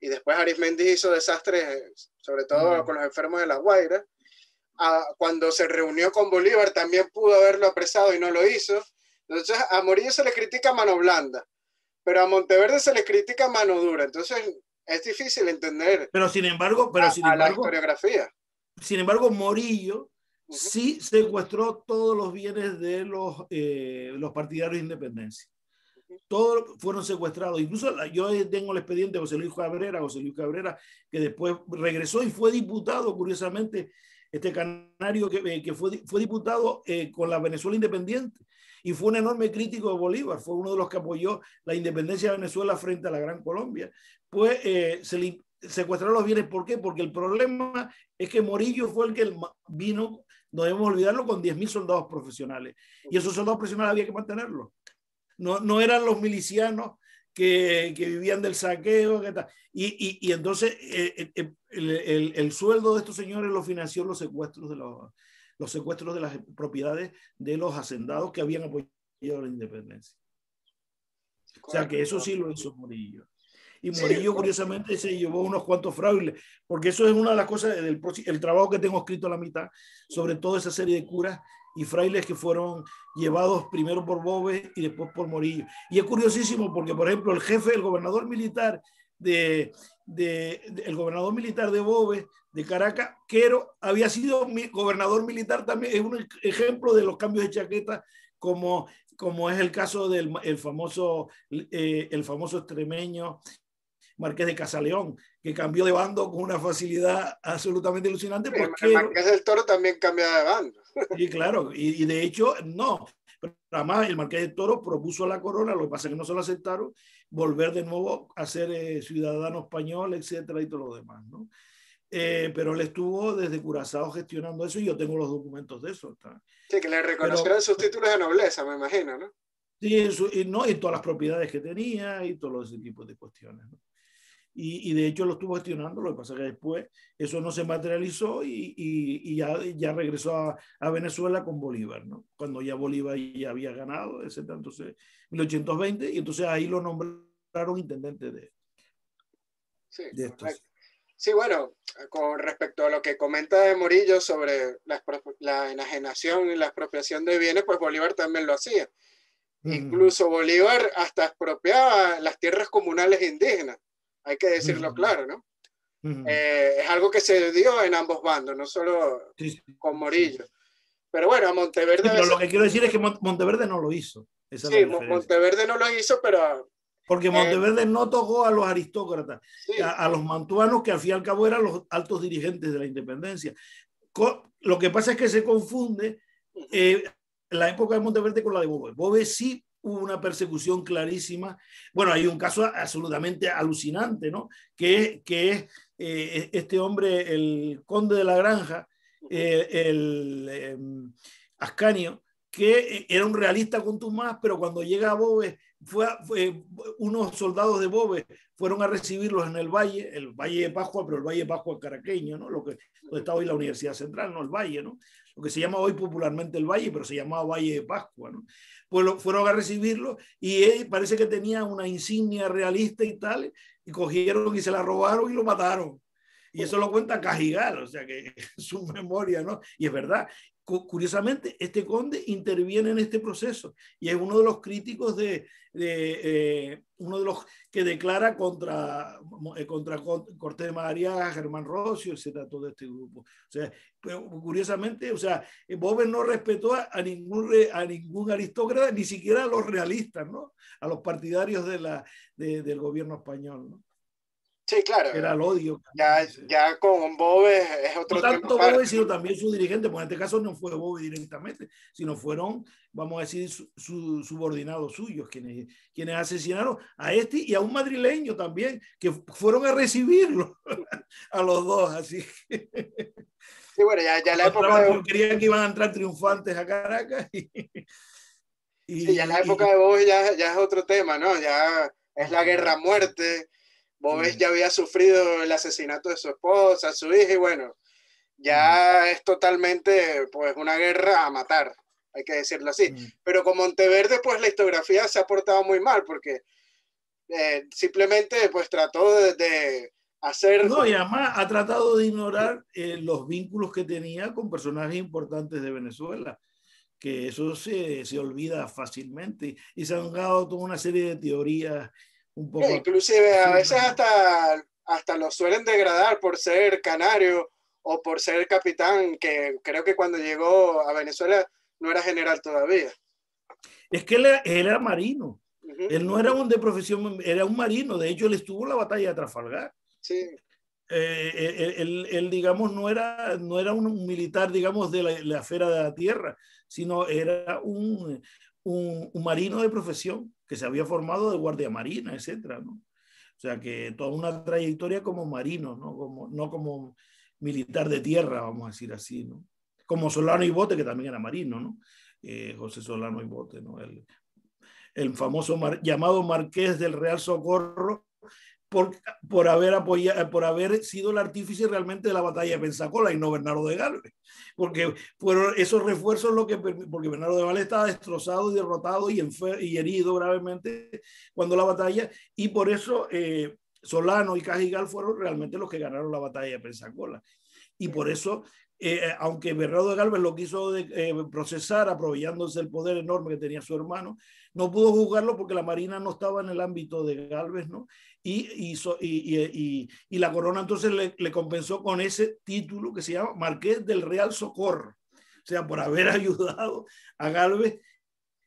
y después Arismendi hizo desastres, sobre todo con los enfermos de La Guaira. Ah, cuando se reunió con Bolívar también pudo haberlo apresado y no lo hizo. Entonces a Morillo se le critica mano blanda, pero a Monteverde se le critica mano dura. Entonces es difícil entender. Pero sin embargo, pero sin embargo, la historiografía. Sin embargo, Morillo sí secuestró todos los bienes de los, eh, los partidarios de independencia. Todos fueron secuestrados. Incluso yo tengo el expediente de José Luis Cabrera, José Luis Cabrera, que después regresó y fue diputado, curiosamente, este canario que, eh, fue, fue diputado eh, con la Venezuela independiente y fue un enorme crítico de Bolívar, fue uno de los que apoyó la independencia de Venezuela frente a la Gran Colombia, pues se secuestraron los bienes. ¿Por qué? Porque el problema es que Morillo fue el que vino no debemos olvidarlo con 10.000 soldados profesionales. Y esos soldados profesionales había que mantenerlos. No, no eran los milicianos que, vivían del saqueo. Y, entonces eh, eh, eh, el, sueldo de estos señores lo financió los secuestros de los, los secuestros de las propiedades de los hacendados que habían apoyado la independencia. O sea que eso sí lo hizo Murillo y Morillo curiosamente se llevó unos cuantos frailes. porque eso es una de las cosas del el trabajo que tengo escrito a la mitad, sobre toda esa serie de curas y frailes que fueron llevados primero por Bobes y después por Morillo. Y es curiosísimo porque, por ejemplo, el jefe, del gobernador militar de, de, el gobernador militar de Bobes de Caracas, Quero, había sido gobernador militar también, es un ejemplo de los cambios de chaqueta como como es el caso del famoso, eh, el famoso extremeño Marqués de Casaleón, que cambió de bando con una facilidad absolutamente ilusionante. porque... El Marqués del Toro también cambia de bando. Y claro, y, de hecho, no. Pero además, el Marqués del Toro propuso a la corona, lo que pasa es que no se lo aceptaron, volver de nuevo a ser eh, ciudadano español, etcétera, y todo lo demás, ¿no? Eh, pero él estuvo desde Curazao gestionando eso y yo tengo los documentos de eso. Sí, que le reconocieron sus títulos de nobleza, me imagino, ¿no? Sí, y, no, y todas las propiedades que tenía y todos ese tipos de cuestiones. ¿no? y, de hecho lo estuvo gestionando, lo que pasa es que después eso no se materializó y, ya, ya regresó a, Venezuela con Bolívar, ¿no? cuando ya Bolívar ya había ganado, etc. Entonces, 1820, y entonces ahí lo nombraron intendente de, sí, esto. Sí, bueno, con respecto a lo que comenta de Morillo sobre la, enajenación y la expropiación de bienes, pues Bolívar también lo hacía. Incluso Bolívar hasta expropiaba las tierras comunales indígenas hay que decirlo claro, ¿no? Eh, es algo que se dio en ambos bandos, no solo con Morillo. Pero bueno, a Monteverde... lo que quiero decir es que Monteverde no lo hizo. sí, Monteverde no lo hizo, pero... Porque eh, Monteverde no tocó a los aristócratas, a, los mantuanos que al fin y al cabo eran los altos dirigentes de la independencia. lo que pasa es que se confunde eh, la época de Monteverde con la de Bobe. sí hubo una persecución clarísima. Bueno, hay un caso absolutamente alucinante, ¿no? Que, que es eh, este hombre, el conde de la granja, eh, el em, Ascanio, que eh, era un realista con Tumás, pero cuando llega a Boves, fue, unos soldados de Boves fueron a recibirlos en el valle, el valle de Pascua, pero el valle de Pascua caraqueño, ¿no? Lo que, donde está hoy la Universidad Central, no el valle, ¿no? Lo que se llama hoy popularmente el valle, pero se llamaba Valle de Pascua, ¿no? pues fueron a recibirlo y él parece que tenía una insignia realista y tal, y cogieron y se la robaron y lo mataron. Y eso lo cuenta Cajigal, o sea que [LAUGHS] es su memoria, ¿no? Y es verdad curiosamente, este conde interviene en este proceso y es uno de los críticos de, eh, uno de los que declara contra, eh, contra Cortés de María, Germán Rocio, etcétera, todo este grupo. O sea, curiosamente, o sea, no respetó a, ningún, a ningún aristócrata, ni siquiera a los realistas, ¿no? A los partidarios del gobierno español, ¿no? Sí, claro. Era el odio. Ya, ya con Bob es, otro no tanto tema sino también su dirigente, porque en este caso no fue Bob directamente, sino fueron, vamos a decir, sus subordinados suyos quienes, quienes asesinaron a este y a un madrileño también, que fueron a recibirlo [LAUGHS] a los dos, así que... Sí, bueno, ya, la época... De... Querían que iban a entrar triunfantes a Caracas y... sí, ya la época de Bob ya, ya es otro tema, ¿no? Ya es la guerra-muerte, Bobes ya había sufrido el asesinato de su esposa, su hija, y bueno, ya es totalmente pues una guerra a matar, hay que decirlo así. Pero con Monteverde pues la historiografía se ha portado muy mal porque eh, simplemente pues trató de, hacer... No, y además ha tratado de ignorar eh, los vínculos que tenía con personajes importantes de Venezuela que eso se, se olvida fácilmente y se han dado toda una serie de teorías eh, inclusive a veces hasta, hasta lo suelen degradar por ser canario o por ser capitán, que creo que cuando llegó a Venezuela no era general todavía. Es que él era, marino. Él no era un de profesión, era un marino. De hecho, él estuvo en la batalla de Trafalgar. Sí. Eh, eh, él, digamos, no era, no era un militar, digamos, de la esfera de la tierra, sino era un, un, marino de profesión que se había formado de guardia marina, etc. ¿no? O sea que toda una trayectoria como marino, ¿no? Como, no como militar de tierra, vamos a decir así, ¿no? Como Solano y Bote, que también era marino, eh, José Solano y Bote, ¿no? El, el famoso llamado Marqués del Real Socorro, por, por, haber apoyado, por haber sido el artífice realmente de la batalla de Pensacola y no Bernardo de Galvez porque fueron esos refuerzos lo que, porque Bernardo de Valle estaba destrozado y derrotado y, y herido gravemente cuando la batalla, y por eso eh, Solano y Cajigal fueron realmente los que ganaron la batalla de Pensacola. Y por eso, eh, aunque Bernardo de Galvez lo quiso eh, procesar aprovechándose del poder enorme que tenía su hermano, no pudo juzgarlo porque la Marina no estaba en el ámbito de Galvez, ¿no? y, y, la corona entonces le, compensó con ese título que se llama Marqués del Real Socorro, o sea, por haber [LAUGHS] ayudado a Galvez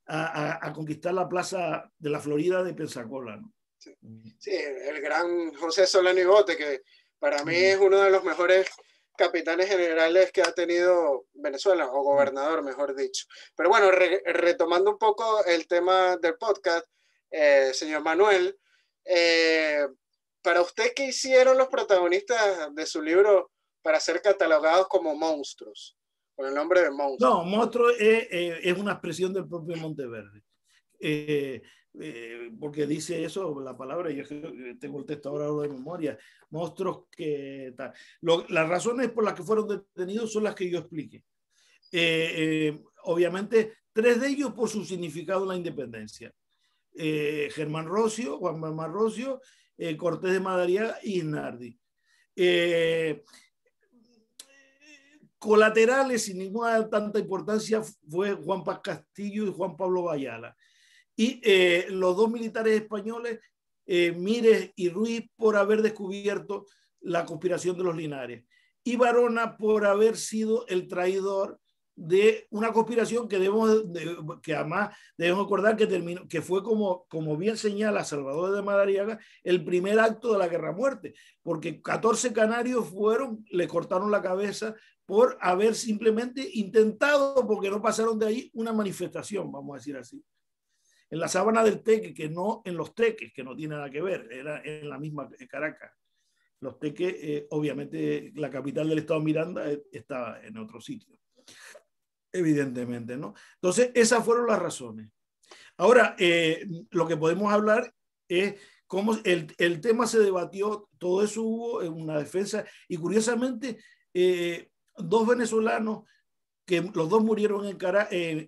a, conquistar la plaza de la Florida de Pensacola. Sí. el gran José Solano Igote, que para mí es uno de los mejores capitanes generales que ha tenido Venezuela, o gobernador, mejor dicho. Pero bueno, retomando un poco el tema del podcast, eh, señor Manuel, eh, para usted, ¿qué hicieron los protagonistas de su libro para ser catalogados como monstruos? Con el nombre de monstruos. No, monstruo es, una expresión del propio Monteverde. Eh, eh, porque dice eso la palabra, yo tengo el texto ahora de memoria, monstruos que tal. las razones por las que fueron detenidos son las que yo expliqué. obviamente, tres de ellos por su significado en la independencia. Eh, Germán Rocio, Juan Manuel Rocio, eh, Cortés de Madariaga y Nardi. Eh, colaterales sin ninguna tanta importancia fue Juan Paz Castillo y Juan Pablo Bayala. Y los dos militares españoles, Mires y Ruiz, por haber descubierto la conspiración de los Linares. Y Varona por haber sido el traidor de una conspiración que debemos, que además debemos acordar que terminó, que fue como, como bien señala Salvador de Madariaga, el primer acto de la guerra muerte, porque 14 canarios fueron, le cortaron la cabeza por haber simplemente intentado, porque no pasaron de ahí, una manifestación, vamos a decir así. En la sábana del Teque, que no en los Teques, que no tiene nada que ver, era en la misma Caracas. Los Teques, eh, obviamente, la capital del estado Miranda eh, estaba en otro sitio. Evidentemente, ¿no? Entonces, esas fueron las razones. Ahora, eh, lo que podemos hablar es cómo el, el, tema se debatió, todo eso hubo en una defensa y curiosamente, eh, dos venezolanos, que los dos murieron en,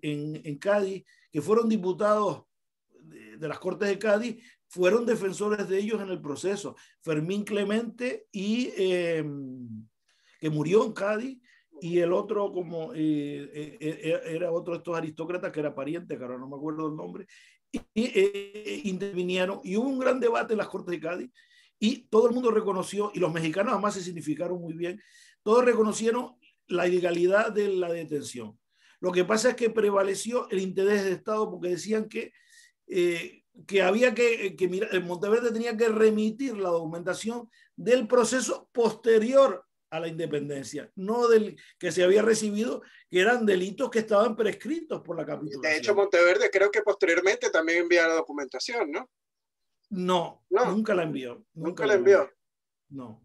en, Cádiz, que fueron diputados de, las Cortes de Cádiz, fueron defensores de ellos en el proceso. Fermín Clemente y eh, que murió en Cádiz y el otro como eh, eh, eh, era otro de estos aristócratas que era pariente, que ahora no me acuerdo el nombre, y, intervinieron y hubo un gran debate en las Cortes de Cádiz y todo el mundo reconoció, y los mexicanos además se significaron muy bien, todos reconocieron la ilegalidad de la detención. Lo que pasa es que prevaleció el interés del Estado porque decían que, que había que, que el Monteverde tenía que remitir la documentación del proceso posterior a la independencia, no del que se había recibido, que eran delitos que estaban prescritos por la capitulación. De hecho, Monteverde creo que posteriormente también envió la documentación, ¿no? No, nunca la envió. Nunca, la envió. No,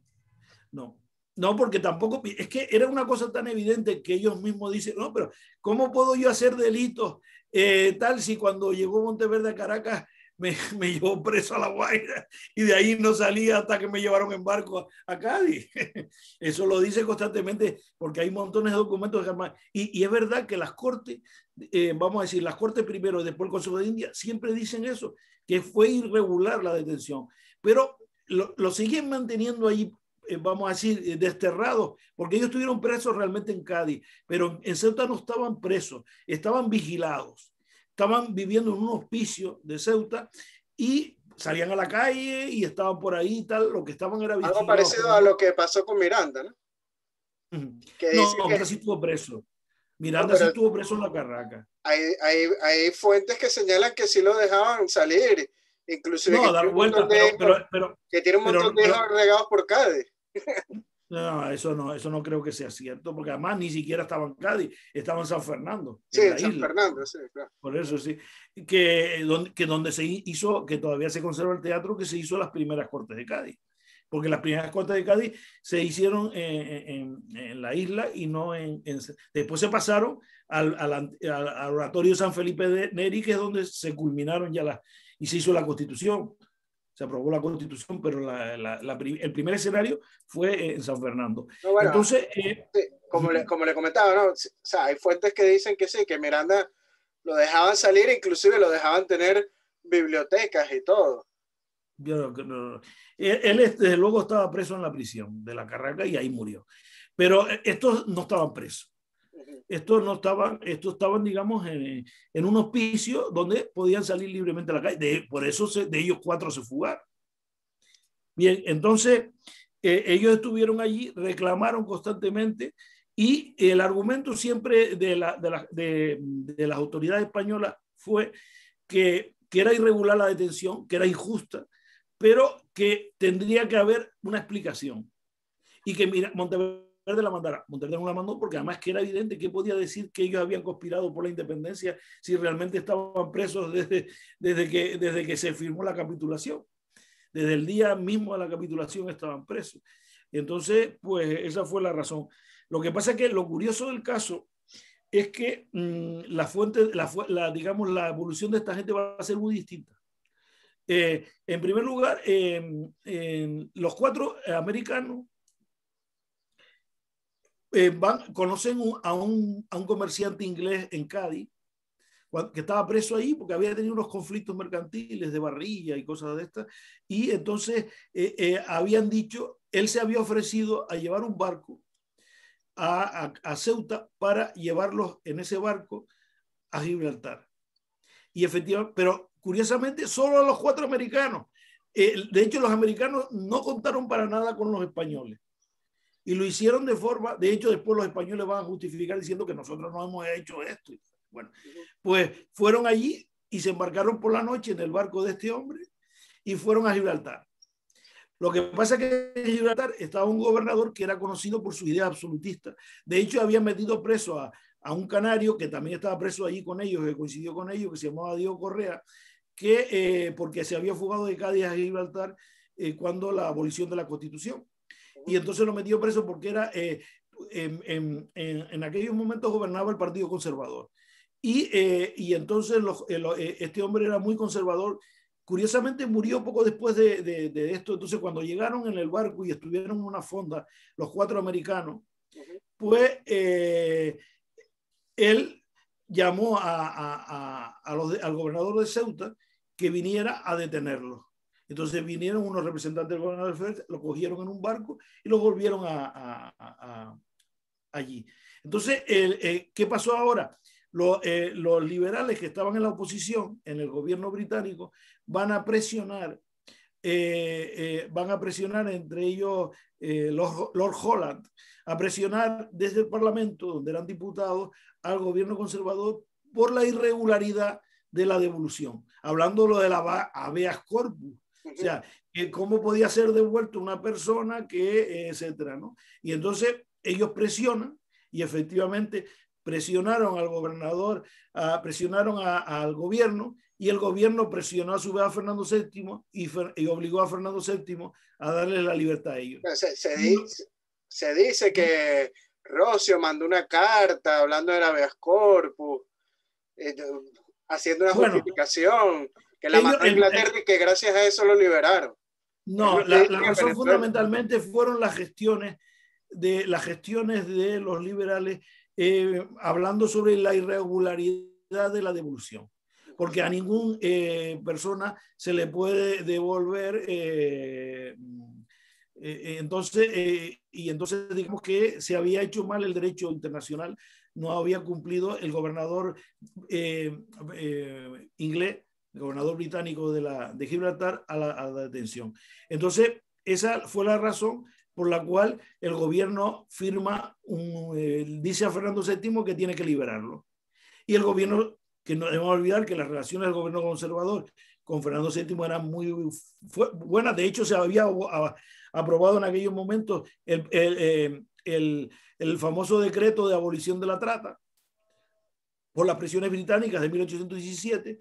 no. No, porque tampoco, es que era una cosa tan evidente que ellos mismos dicen, no, pero ¿cómo puedo yo hacer delitos eh, tal si cuando llegó Monteverde a Caracas [LAUGHS] me, llevó preso a La Guaira y de ahí no salía hasta que me llevaron en barco a, Cádiz. [LAUGHS] Eso lo dice constantemente porque hay montones de documentos. de jamás y, es verdad que las cortes, eh, vamos a decir, las cortes primero y después el Consejo de India, siempre dicen eso, que fue irregular la detención. Pero lo, lo siguen manteniendo ahí eh, vamos a decir, eh, desterrados, porque ellos estuvieron presos realmente en Cádiz, pero en Ceuta no estaban presos, estaban vigilados estaban viviendo en un hospicio de Ceuta y salían a la calle y estaban por ahí y tal, lo que estaban era Algo parecido a lo que pasó con Miranda, ¿no? no, Miranda sí estuvo preso. Miranda sí estuvo preso en la Carraca. Hay, fuentes que señalan que sí lo dejaban salir, inclusive no, dar pero, que tiene un montón de hijos regados por Cádiz. No, eso no, eso no creo que sea cierto, porque además ni siquiera estaba en Cádiz, estaba en San Fernando. Sí, en, San Fernando, sí, claro. Por eso sí. Que donde, donde se hizo, que todavía se conserva el teatro, que se hizo las primeras cortes de Cádiz. Porque las primeras cortes de Cádiz se hicieron en, la isla y no en. después se pasaron al, al, al, oratorio San Felipe de Neri, que es donde se culminaron ya las. y se hizo la constitución se aprobó la constitución, pero el primer escenario fue en San Fernando. Entonces, eh, como, le, como le comentaba, hay fuentes que dicen que sí, que Miranda lo dejaban salir, inclusive lo dejaban tener bibliotecas y todo. él, desde luego estaba preso en la prisión de la Carraca y ahí murió. Pero eh, estos no estaban presos estos no estaban, estos estaban, digamos, en, en, un hospicio donde podían salir libremente a la calle. por eso de ellos cuatro se fugaron. Bien, entonces eh, ellos estuvieron allí, reclamaron constantemente y el argumento siempre de, la, de, de, las autoridades españolas fue que, que era irregular la detención, que era injusta, pero que tendría que haber una explicación y que mira, Montevideo de la mandara. Monterrey no la mandó porque además que era evidente que podía decir que ellos habían conspirado por la independencia si realmente estaban presos desde, desde, que, desde que se firmó la capitulación. Desde el día mismo de la capitulación estaban presos. Entonces, pues esa fue la razón. Lo que pasa es que lo curioso del caso es que mm, la fuente, la, digamos, la evolución de esta gente va a ser muy distinta. Eh, en primer lugar, eh, los cuatro americanos eh, conocen a, un, comerciante inglés en Cádiz que estaba preso ahí porque había tenido unos conflictos mercantiles de barrilla y cosas de estas. Y entonces eh, eh, habían dicho, él se había ofrecido a llevar un barco a, Ceuta para llevarlos en ese barco a Gibraltar. Y efectivamente, pero curiosamente solo a los cuatro americanos. de hecho, los americanos no contaron para nada con los españoles. Y lo hicieron de forma, de hecho después los españoles van a justificar diciendo que nosotros no hemos hecho esto. Bueno, pues fueron allí y se embarcaron por la noche en el barco de este hombre y fueron a Gibraltar. Lo que pasa es que en Gibraltar estaba un gobernador que era conocido por su idea absolutista. De hecho, había metido preso a, un canario que también estaba preso allí con ellos, que coincidió con ellos, que se llamaba Diego Correa, que eh, porque se había fugado de Cádiz a Gibraltar eh, cuando la abolición de la Constitución y entonces lo metió preso porque era, eh, en, aquellos momentos gobernaba el Partido Conservador. Y, eh, y entonces eh, este hombre era muy conservador. Curiosamente murió poco después de, esto. Entonces cuando llegaron en el barco y estuvieron en una fonda, los cuatro americanos, pues él llamó a, a, los, al gobernador de Ceuta que viniera a detenerlo. Entonces vinieron unos representantes del gobierno de Alfred, lo cogieron en un barco y lo volvieron a, allí. Entonces, eh, ¿qué pasó ahora? Eh, los, liberales que estaban en la oposición, en el gobierno británico, van a presionar eh, van a presionar, entre ellos Lord, Holland, a presionar desde el Parlamento, donde eran diputados, al gobierno conservador por la irregularidad de la devolución, hablando de la habeas corpus, o sea, ¿cómo podía ser devuelto una persona que, eh, etcétera, ¿no? Y entonces ellos presionan y efectivamente presionaron al gobernador, presionaron al gobierno y el gobierno presionó a su vez a Fernando VII y, obligó a Fernando VII a darle la libertad a ellos. Se, dice, que Rocio mandó una carta hablando de la habeas eh, haciendo una justificación que la Inglaterra y que gracias a eso lo liberaron. No, la, razón fundamentalmente fueron las gestiones de las gestiones de los liberales eh, hablando sobre la irregularidad de la devolución, porque a ninguna eh, persona se le puede devolver. Eh, entonces, y entonces digamos que se había hecho mal el derecho internacional, no había cumplido el gobernador inglés gobernador británico de, la, de Gibraltar, a la, detención. Entonces, esa fue la razón por la cual el gobierno firma, un, dice a Fernando VII que tiene que liberarlo. Y el gobierno, que no debemos olvidar que las relaciones del gobierno conservador con Fernando VII eran muy buenas, de hecho se había aprobado en aquellos momentos el, el, eh, el, el famoso decreto de abolición de la trata por las presiones británicas de 1817,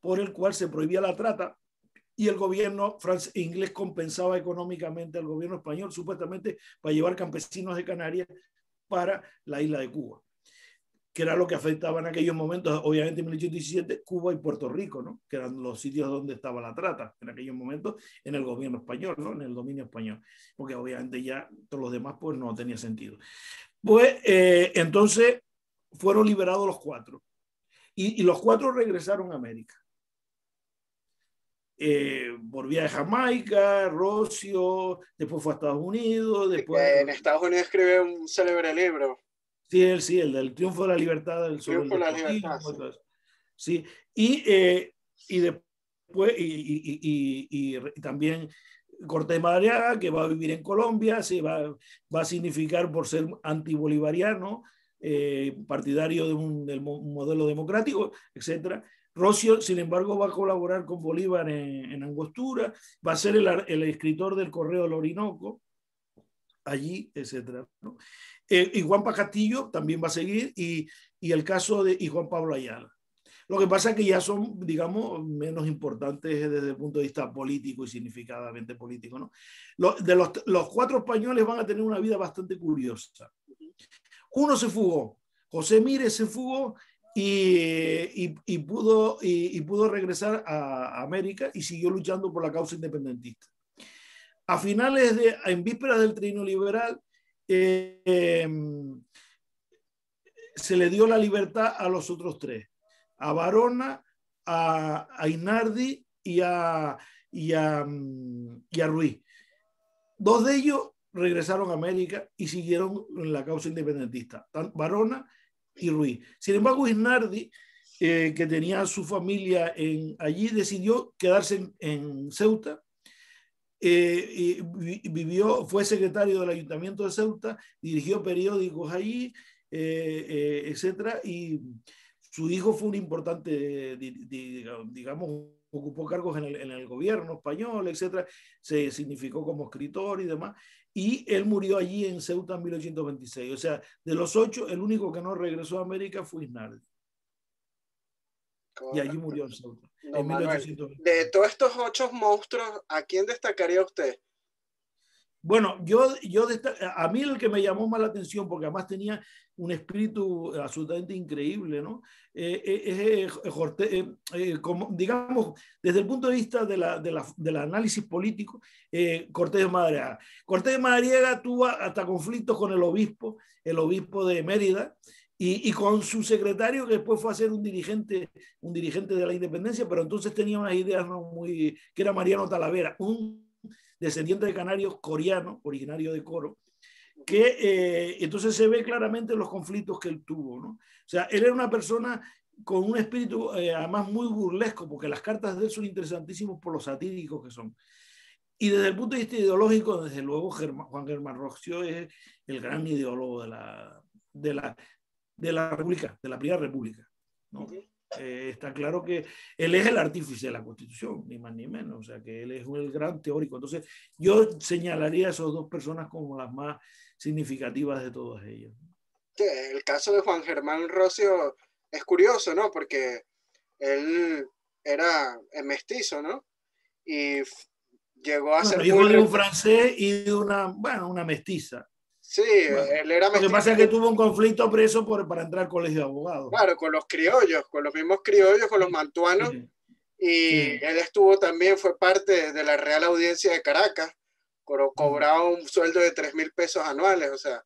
por el cual se prohibía la trata y el gobierno inglés compensaba económicamente al gobierno español, supuestamente, para llevar campesinos de Canarias para la isla de Cuba, que era lo que afectaba en aquellos momentos, obviamente en 1817, Cuba y Puerto Rico, ¿no? que eran los sitios donde estaba la trata en aquellos momentos en el gobierno español, ¿no? en el dominio español, porque obviamente ya todos los demás pues no tenía sentido. Pues eh, entonces fueron liberados los cuatro y los cuatro regresaron a América eh, volvía de Jamaica, Rocio, después fue a Estados Unidos. Después... En Estados Unidos escribe un célebre libro. Sí, el, sí, el del triunfo de la libertad. Del Sí. Y, eh, y después, y, y, y también Cortés Madariaga, que va a vivir en Colombia, se va, va a significar por ser antibolivariano, eh, partidario de un, del modelo democrático, etc. Rocio, sin embargo, va a colaborar con Bolívar en, Angostura, va a ser el, escritor del Correo del Orinoco, allí, etcétera. Eh, y Juan pacatillo también va a seguir, y, el caso de y Juan Pablo Ayala. Lo que pasa es que ya son, digamos, menos importantes desde el punto de vista político y significadamente político. ¿no? de los, los cuatro españoles van a tener una vida bastante curiosa. Uno se fugó, José Mírez se fugó y, pudo, y, pudo, regresar a América y siguió luchando por la causa independentista. A finales de, en vísperas del trino liberal, eh, se le dio la libertad a los otros tres, a Barona, a, a Inardi y a, y, a, y a Ruiz. Dos de ellos regresaron a América y siguieron la causa independentista. Barona Ruiz. Sin embargo, iznardi eh, que tenía su familia en, allí, decidió quedarse en, Ceuta. Eh, vivió, fue secretario del Ayuntamiento de Ceuta, dirigió periódicos allí, eh, eh etcétera, y su hijo fue un importante, digamos, ocupó cargos en el, gobierno español, etcétera, se significó como escritor y demás, y él murió allí en Ceuta en 1826. O sea, de los ocho, el único que no regresó a América fue Isnard. Y allí murió en Ceuta. de todos estos ocho monstruos, ¿a quién destacaría usted? Bueno, yo, yo a mí el que me llamó más la atención, porque además tenía un espíritu absolutamente increíble, ¿no? Eh, eh, eh, como, digamos, desde el punto de vista de del análisis político, Cortés de Madariaga. Cortés Madariaga tuvo hasta conflictos con el obispo, el obispo de Mérida, y, con su secretario, que después fue a ser un dirigente, un dirigente de la independencia, pero entonces tenía unas ideas muy, que era Mariano Talavera, un descendiente de canarios coreano, originario de Coro, que eh, entonces se ve claramente los conflictos que él tuvo. ¿no? O sea, él era una persona con un espíritu eh, además muy burlesco, porque las cartas de él son interesantísimas por los satíricos que son. Y desde el punto de vista ideológico, desde luego, Juan Germán Roxio es el gran ideólogo de la, de la, de la República, de la Primera República. ¿no? Eh, está claro que él es el artífice de la Constitución, ni más ni menos, o sea que él es el gran teórico. Entonces, yo señalaría a esas dos personas como las más significativas de todas ellas. el caso de Juan Germán Rocio es curioso, ¿no? Porque él era eh, mestizo, ¿no? Y llegó a ser... un francés y una, una mestiza. Sí, él era mestizo. Lo que pasa es que tuvo un conflicto preso para entrar al colegio de abogados. Claro, con los criollos, con los mismos criollos, con los mantuanos. Y él estuvo también, fue parte de la Real Audiencia de Caracas, pero mm. cobraba un sueldo de 3 mil pesos anuales, o sea,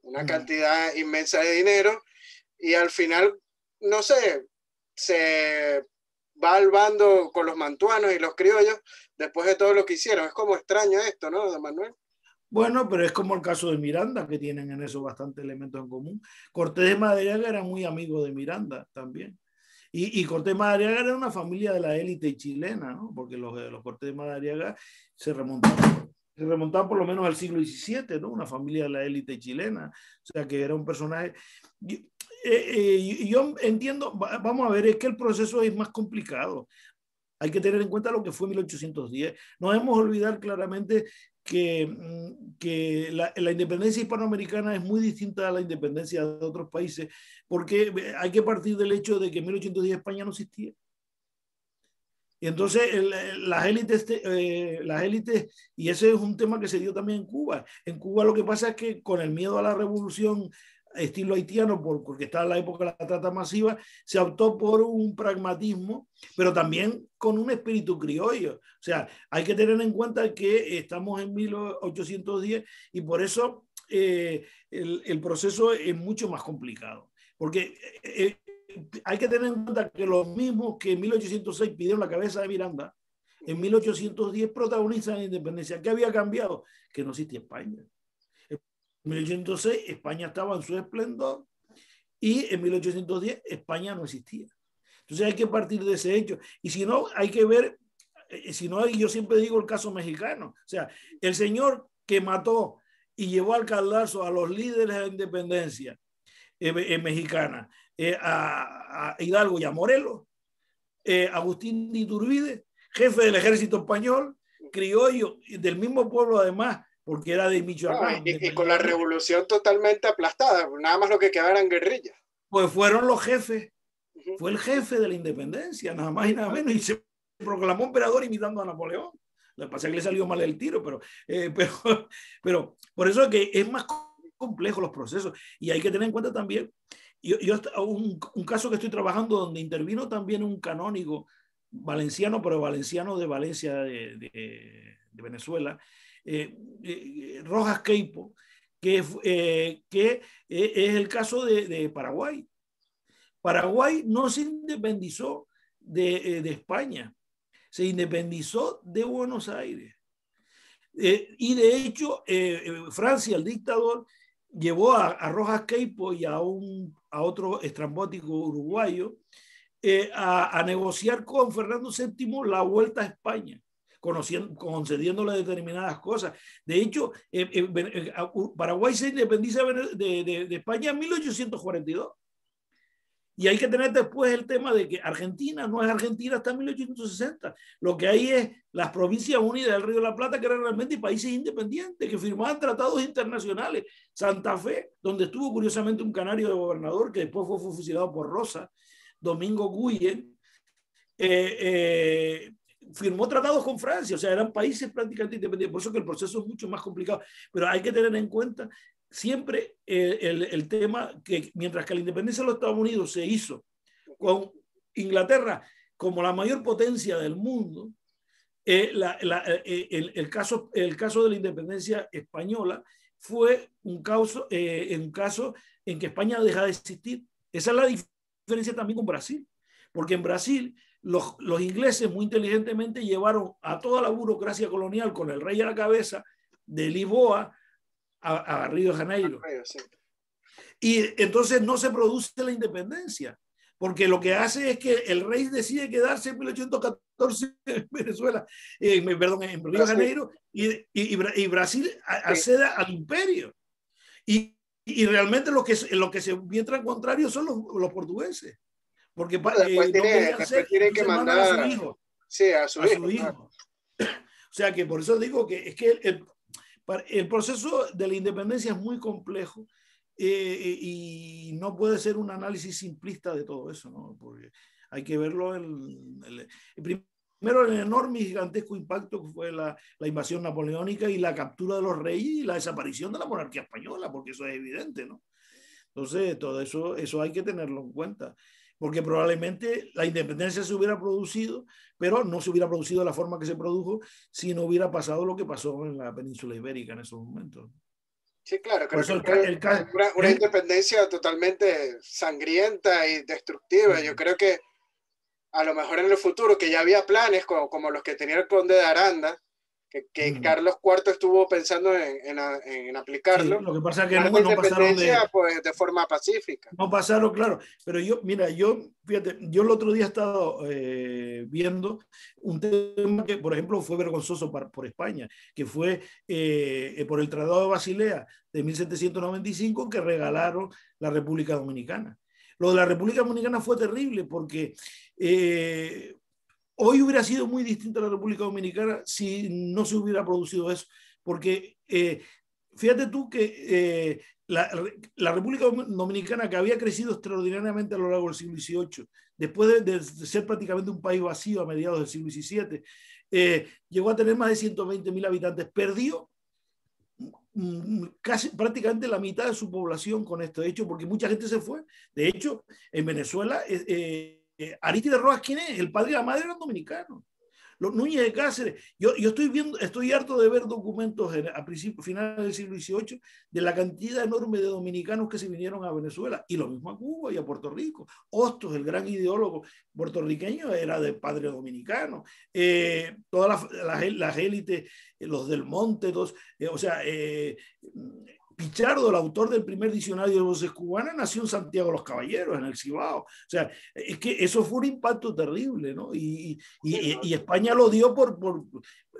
una mm. cantidad inmensa de dinero. Y al final, no sé, se va al bando con los mantuanos y los criollos después de todo lo que hicieron. Es como extraño esto, ¿no, don Manuel? Bueno, pero es como el caso de Miranda, que tienen en eso bastante elementos en común. Cortés de Madariaga era muy amigo de Miranda también. Y, y Cortés de Madariaga era una familia de la élite chilena, porque los, los Cortés de Madariaga se remontaban, se remontaban por lo menos al siglo XVII, ¿no? una familia de la élite chilena. O sea que era un personaje... Yo, eh, eh, entiendo, vamos a ver, es que el proceso es más complicado. Hay que tener en cuenta lo que fue 1810. No debemos olvidar claramente que, mm, que la, la, independencia hispanoamericana es muy distinta a la independencia de otros países, porque eh, hay que partir del hecho de que en 1810 España no existía. Y entonces las, élites, eh, las élites, y ese es un tema que se dio también en Cuba. En Cuba lo que pasa es que con el miedo a la revolución estilo haitiano, porque está en la época de la trata masiva, se optó por un pragmatismo, pero también con un espíritu criollo. O sea, hay que tener en cuenta que estamos en 1810 y por eso eh, el, proceso es mucho más complicado. Porque eh, eh, hay que tener en cuenta que los mismos que en 1806 pidieron la cabeza de Miranda, en 1810 protagonizan la independencia. ¿Qué había cambiado? Que no existía España. 1806 España estaba en su esplendor y en 1810 España no existía. Entonces hay que partir de ese hecho. Y si no, hay que ver, eh, si no, yo siempre digo el caso mexicano. O sea, el señor que mató y llevó al caldazo a los líderes de la independencia eh, eh, mexicana, a, a, Hidalgo y a Morelos, Agustín de Iturbide, jefe del ejército español, criollo del mismo pueblo además porque era de Michoacán. y, con la revolución totalmente aplastada, nada más lo que quedaban guerrillas. Pues fueron los jefes, fue el jefe de la independencia, nada más y nada menos, y se proclamó emperador imitando a Napoleón. Lo que pasa es que le salió mal el tiro, pero, eh, [LAUGHS] pero, pero por eso es que es más complejo los procesos y hay que tener en cuenta también, yo, yo un, caso que estoy trabajando donde intervino también un canónigo valenciano, pero valenciano de Valencia, de, de Venezuela, eh, eh, eh, Rojas Queipo, que, es el caso de, Paraguay. Paraguay no se independizó de, España, se independizó de Buenos Aires. y de hecho, Francia, el dictador, llevó a, Rojas Queipo y a, otro estrambótico uruguayo a, a, negociar con Fernando VII la vuelta a España conociendo, concediéndole determinadas cosas. De hecho, eh, eh, eh, Paraguay se independiza de, España en 1842. Y hay que tener después el tema de que Argentina no es Argentina hasta 1860. Lo que hay es las provincias unidas del Río de la Plata, que eran realmente países independientes, que firmaban tratados internacionales. Santa Fe, donde estuvo curiosamente un canario de gobernador, que después fue, fusilado por Rosa, Domingo Guyen. eh, firmó tratados con Francia, o sea, eran países prácticamente independientes, por eso que el proceso es mucho más complicado, pero hay que tener en cuenta siempre eh, el, tema que mientras que la independencia de los Estados Unidos se hizo con Inglaterra como la mayor potencia del mundo, eh, eh, el, caso, el caso de la independencia española fue un caso, un caso en que España deja de existir. Esa es la diferencia también con Brasil, porque en Brasil los, ingleses muy inteligentemente llevaron a toda la burocracia colonial con el rey a la cabeza de Lisboa a, Río de Janeiro. Y entonces no se produce la independencia, porque lo que hace es que el rey decide quedarse en 1814 en Venezuela, eh, perdón, en Río de Janeiro, y, Brasil acceda al imperio. Y, realmente lo que, lo que se encuentran contrario son los portugueses porque eh, tiene, no ser, tiene que mandar a su hijo. a su, hijo, O sea que por eso digo que es que el, el, proceso de la independencia es muy complejo eh, eh, y no puede ser un análisis simplista de todo eso, ¿no? Porque hay que verlo en, Primero, el enorme y gigantesco impacto que fue la, la, invasión napoleónica y la captura de los reyes y la desaparición de la monarquía española, porque eso es evidente, ¿no? Entonces, todo eso, eso hay que tenerlo en cuenta porque probablemente la independencia se hubiera producido, pero no se hubiera producido de la forma que se produjo si no hubiera pasado lo que pasó en la península ibérica en esos momentos. Sí, claro, que una, ¿eh? independencia totalmente sangrienta y destructiva. Yo creo que a lo mejor en el futuro, que ya había planes como los que tenía el conde de Aranda, que, Carlos IV estuvo pensando en, aplicarlo. lo que pasa es que no pasaron de, pues, de forma pacífica. No pasaron, claro. Pero yo, mira, yo, fíjate, yo el otro día he estado eh, viendo un tema que, por ejemplo, fue vergonzoso para, por España, que fue eh, eh, por el Tratado de Basilea de 1795 que regalaron la República Dominicana. Lo de la República Dominicana fue terrible porque Hoy hubiera sido muy distinta la República Dominicana si no se hubiera producido eso, porque eh, fíjate tú que eh, la, República Dominicana, que había crecido extraordinariamente a lo largo del siglo XVIII, después de, ser prácticamente un país vacío a mediados del siglo XVII, eh, llegó a tener más de 120 mil habitantes, perdió casi prácticamente la mitad de su población con esto. De hecho, porque mucha gente se fue. De hecho, en Venezuela... Eh, de Rojas, ¿quién es? El padre y la madre eran dominicanos. Los Núñez de Cáceres. Yo, estoy viendo, estoy harto de ver documentos a principios, finales del siglo XVIII de la cantidad enorme de dominicanos que se vinieron a Venezuela y lo mismo a Cuba y a Puerto Rico. Hostos, el gran ideólogo puertorriqueño, era de padre dominicano. Eh, todas las, élites, eh, los del monte, dos, eh, o sea, Pichardo, el autor del primer diccionario de voces cubanas, nació en Santiago de los Caballeros, en el Cibao. O sea, es que eso fue un impacto terrible, ¿no? Y, España lo dio por,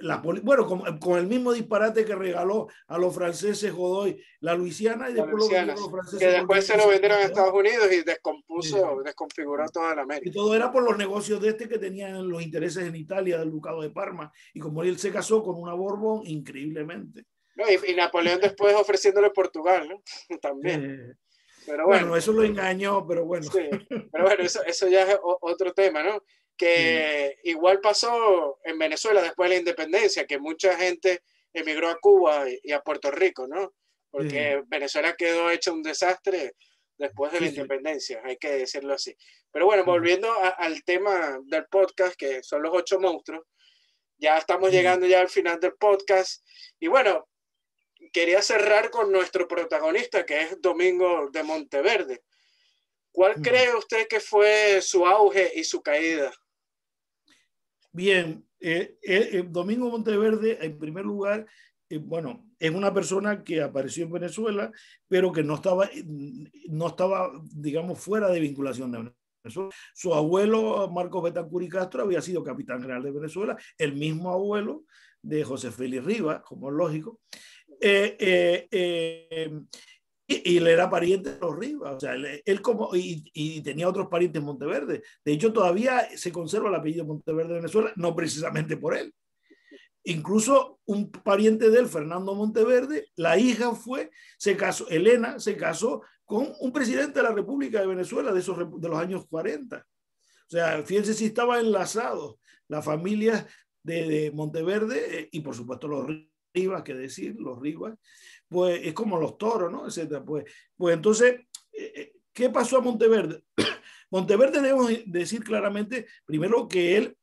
la bueno, con, el mismo disparate que regaló a los franceses Godoy la Luisiana y después lo a los franceses. Que después se lo vendieron a Estados Unidos y descompuso, desconfiguró toda la América. Y todo era por los negocios de este que tenían los intereses en Italia del Ducado de Parma. Y como él se casó con una Borbón, increíblemente. No, y, Napoleón después ofreciéndole Portugal, ¿no? [LAUGHS] También. Eh, pero bueno, eso lo engañó, pero bueno. pero bueno, eso, eso ya es otro tema, ¿no? Que igual pasó en Venezuela después de la independencia, que mucha gente emigró a Cuba y, a Puerto Rico, ¿no? Porque Venezuela quedó hecha un desastre después de la independencia, hay que decirlo así. Pero bueno, volviendo al tema del podcast, que son los ocho monstruos, ya estamos llegando ya al final del podcast. Y bueno, quería cerrar con nuestro protagonista, que es Domingo de Monteverde. ¿Cuál mm. cree usted que fue su auge y su caída? Bien, eh, eh, eh, Domingo Monteverde, en primer lugar, bueno, es una persona que apareció en Venezuela, pero que no estaba, mm, no estaba, digamos, fuera de vinculación de Venezuela. Su abuelo, Marcos y Castro, había sido capitán general de Venezuela, el mismo abuelo de José Félix Rivas, como es lógico. Eh, eh, eh, y, le él era pariente de los Rivas, o sea, él, como, y, tenía otros parientes en Monteverde. De hecho, todavía se conserva el apellido Monteverde de Venezuela, no precisamente por él. Incluso un pariente de él, Fernando Monteverde, la hija fue, se casó, Elena se casó con un presidente de la República de Venezuela de, esos, de los años 40. O sea, fíjense si estaba enlazado la familia de, Monteverde y por supuesto los rivas que decir, los rivas, pues es como los toros, ¿no? Etcétera. Pues, pues entonces, eh, eh, ¿qué pasó a Monteverde? [CLEARS THROAT] Monteverde debemos decir claramente, primero que él,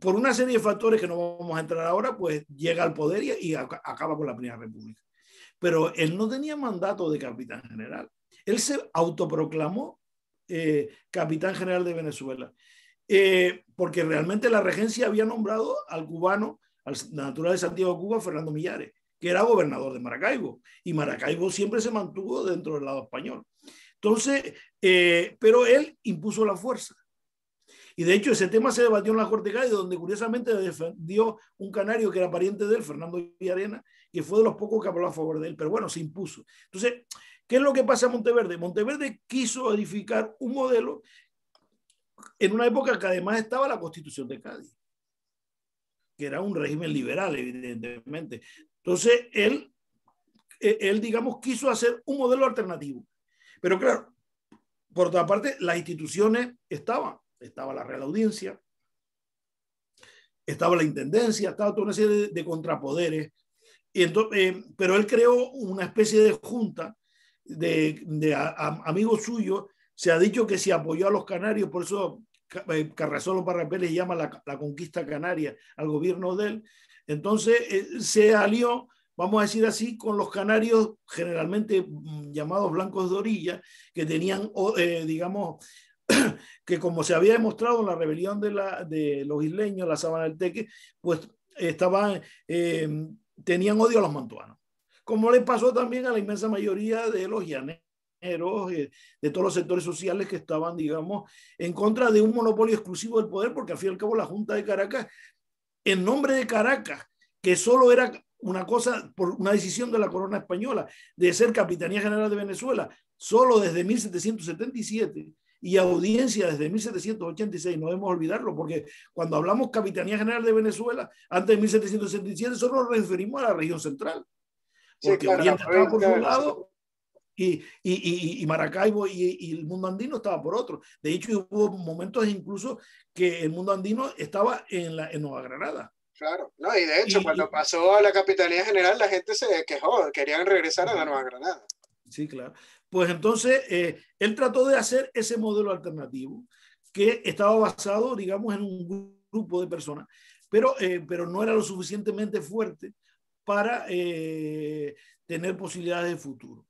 por una serie de factores que no vamos a entrar ahora, pues llega al poder y, acaba con la Primera República. Pero él no tenía mandato de capitán general. Él se autoproclamó eh, capitán general de Venezuela. porque realmente la regencia había nombrado al cubano al natural de Santiago de Cuba, Fernando Millares, que era gobernador de Maracaibo. Y Maracaibo siempre se mantuvo dentro del lado español. Entonces, eh, pero él impuso la fuerza. Y de hecho, ese tema se debatió en la Corte de Cádiz, donde curiosamente defendió un canario que era pariente de él, Fernando Villarena, que fue de los pocos que habló a favor de él, pero bueno, se impuso. Entonces, ¿qué es lo que pasa en Monteverde? Monteverde quiso edificar un modelo en una época que además estaba la Constitución de Cádiz que era un régimen liberal, evidentemente. Entonces, él, eh, él, digamos, quiso hacer un modelo alternativo. Pero claro, por otra parte, las instituciones estaban. Estaba la Real Audiencia, estaba la Intendencia, estaba toda una serie de, contrapoderes. Y eh, pero él creó una especie de junta de, amigos suyos. Se ha dicho que se apoyó a los canarios, por eso eh, Carrasolo Barra llama la, conquista canaria al gobierno de él. Entonces eh, se alió, vamos a decir así, con los canarios generalmente mm, llamados blancos de orilla, que tenían, eh, digamos, [CLEARS THROAT] que como se había demostrado en la rebelión de, la, de los isleños, la sabana del Teque, pues estaban, tenían odio a los mantuanos. Como le pasó también a la inmensa mayoría de los llaneros eh, de todos los sectores sociales que estaban, digamos, en contra de un monopolio exclusivo del poder, porque al fin y al cabo la Junta de Caracas, en nombre de Caracas, que solo era una cosa por una decisión de la corona española de ser Capitanía General de Venezuela, solo desde 1777 y audiencia desde 1786, no debemos olvidarlo, porque cuando hablamos Capitanía General de Venezuela, antes de 1777 solo nos referimos a la región central. Porque sí, estaba por su lado y, y, y, Maracaibo y, el mundo andino estaba por otro. De hecho, hubo momentos incluso que el mundo andino estaba en, la, en Nueva Granada. Claro, no, y de hecho, cuando pasó a la capitalía General, la gente se quejó, querían regresar a la Nueva Granada. Sí, claro. Pues entonces, eh, él trató de hacer ese modelo alternativo que estaba basado, digamos, en un grupo de personas, pero, eh, pero no era lo suficientemente fuerte para eh, tener posibilidades de futuro.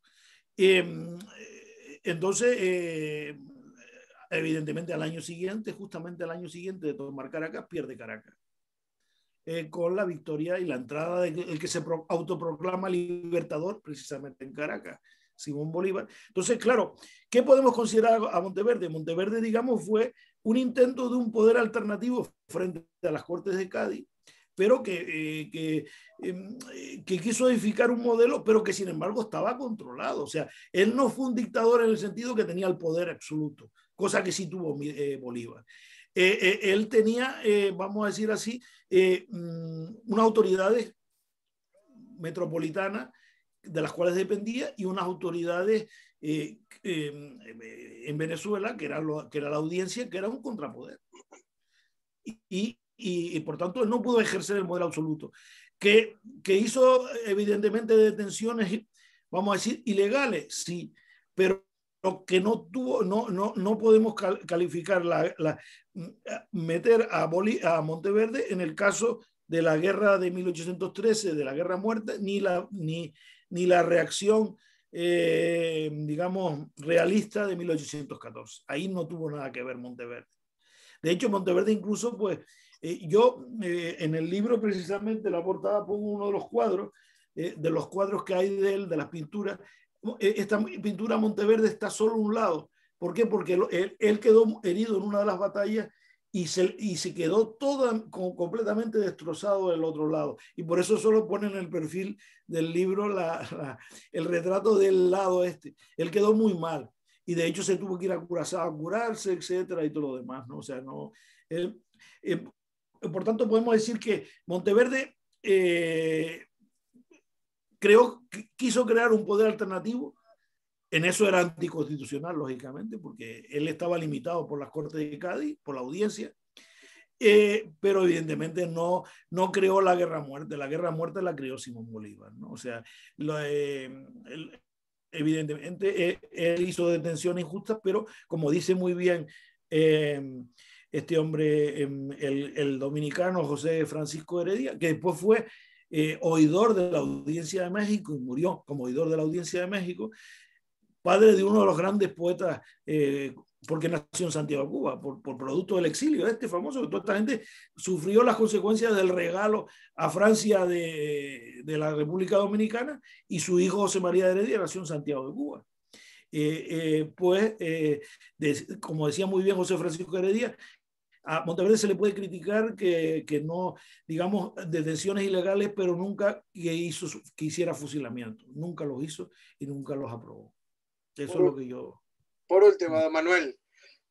Em, entonces, eh, evidentemente al año siguiente, justamente al año siguiente de tomar Caracas, pierde Caracas. Eh, con la victoria y la entrada del que se autoproclama libertador precisamente en Caracas, Simón Bolívar. Entonces, claro, ¿qué podemos considerar a Monteverde? Monteverde, digamos, fue un intento de un poder alternativo frente a las Cortes de Cádiz pero que, eh, que, em, eh, que, quiso edificar un modelo, pero que sin embargo estaba controlado. O sea, él no fue un dictador en el sentido que tenía el poder absoluto, cosa que sí tuvo eh, Bolívar. él tenía, vamos a decir así, mm, unas autoridades metropolitanas de las cuales dependía y unas autoridades em, en Venezuela, que era, lo, que era la audiencia, que era un contrapoder. Y, y, por tanto él no pudo ejercer el modelo absoluto, que, que hizo evidentemente detenciones, vamos a decir, ilegales, sí, pero que no tuvo, no, no, no podemos calificar la, la mm, meter a, a Monteverde en el caso de la guerra de 1813, de la guerra muerta, ni la, ni, ni la reacción, eh, digamos, realista de 1814. Ahí no tuvo nada que ver Monteverde. De hecho, Monteverde incluso, pues, eh, yo eh, en el libro precisamente la portada pongo uno de los cuadros, eh, de los cuadros que hay de él, de las pinturas. Oh, esta pintura Monteverde está solo un lado. ¿Por qué? Porque él, quedó herido en una de las batallas y se, y se quedó todo completamente destrozado del otro lado. Y por eso solo pone en el perfil del libro la, el retrato del lado este. Él quedó muy mal y de hecho se tuvo que ir a Curazao a curarse, etcétera, y todo lo demás, ¿no? O sea, no. Por tanto, podemos decir que Monteverde eh, creó, quiso crear un poder alternativo. En eso era anticonstitucional, lógicamente, porque él estaba limitado por las Cortes de Cádiz, por la audiencia, eh, pero evidentemente no, no creó la guerra muerte. La guerra muerte la creó Simón Bolívar. ¿no? O sea, eh, evidentemente él hizo detenciones injustas, pero como dice muy bien este hombre, em, el, dominicano José Francisco Heredia, que después fue eh, oidor de la Audiencia de México y murió como oidor de la Audiencia de México, padre de uno de los grandes poetas, eh, porque nació en Santiago, de Cuba, por, por, producto del exilio, este famoso, toda esta gente sufrió las consecuencias del regalo a Francia de, de la República Dominicana y su hijo José María Heredia nació en Santiago eh, pues, de Cuba. pues, como decía muy bien José Francisco Heredia, a Monteverde se le puede criticar que, que no, digamos, detenciones ilegales, pero nunca que, hizo, quisiera hiciera fusilamiento. Nunca los hizo y nunca los aprobó. Eso es lo que yo... Por último, don Manuel,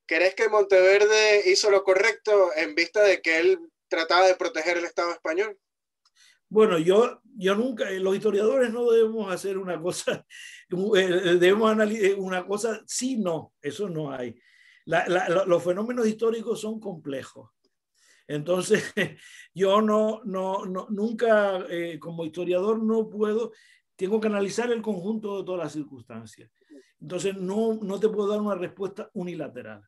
¿crees que Monteverde hizo lo correcto en vista de que él trataba de proteger el Estado español? Bueno, yo, yo nunca, los historiadores no debemos hacer una cosa, [LAUGHS] eh, debemos analizar eh, una cosa sí, no, eso no hay los fenómenos históricos son complejos. Entonces, [LAUGHS] yo no, nunca eh, como historiador no puedo, tengo que analizar el conjunto de todas las circunstancias. Entonces, no, no te puedo dar una respuesta unilateral.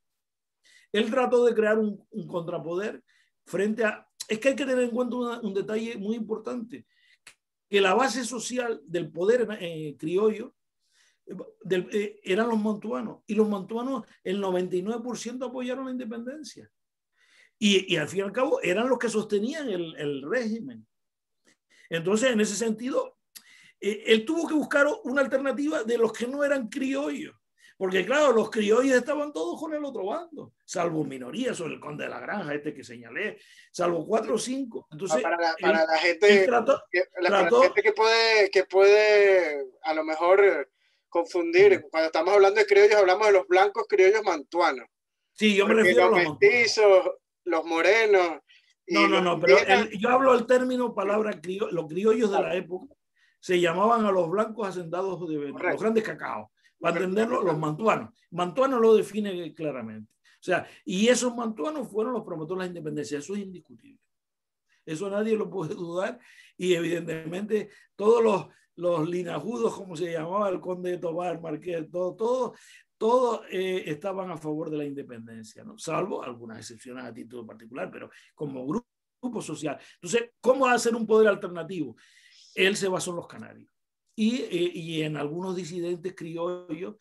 Él trató de crear un, contrapoder frente a... Es que hay que tener en cuenta un detalle muy importante, que la base social del poder eh, criollo eh, eran los montuanos. Y los montuanos, el 99% apoyaron la independencia. Y, y, al fin y al cabo eran los que sostenían el, el régimen. Entonces, en ese sentido, eh, él tuvo que buscar una alternativa de los que no eran criollos. Porque claro, los criollos estaban todos con el otro bando, salvo minorías, o el conde de la granja, este que señalé, salvo cuatro o cinco. Entonces, ah, para, la, gente, para la gente que, puede, que puede a lo mejor confundir. Cuando estamos hablando de criollos, hablamos de los blancos criollos mantuanos. Sí, yo me refiero los a los mestizos, los morenos. No, no, no, pero yo hablo del término palabra criollos, los criollos de la época se llamaban a los blancos hacendados de los grandes cacaos, para entenderlo, los mantuanos. mantuanos lo define claramente. O sea, y esos mantuanos fueron los promotores de la independencia, eso es indiscutible. Eso nadie lo puede [LAUGHS] dudar y evidentemente todos los los linajudos, como se llamaba el conde de Tobar, Marqués, todo, todo, todos eh, estaban a favor de la independencia, ¿no? salvo algunas excepciones a título particular, pero como grupo, social. Entonces, ¿cómo hacer un poder alternativo? Él se basó en los canarios eh, y en algunos disidentes criollos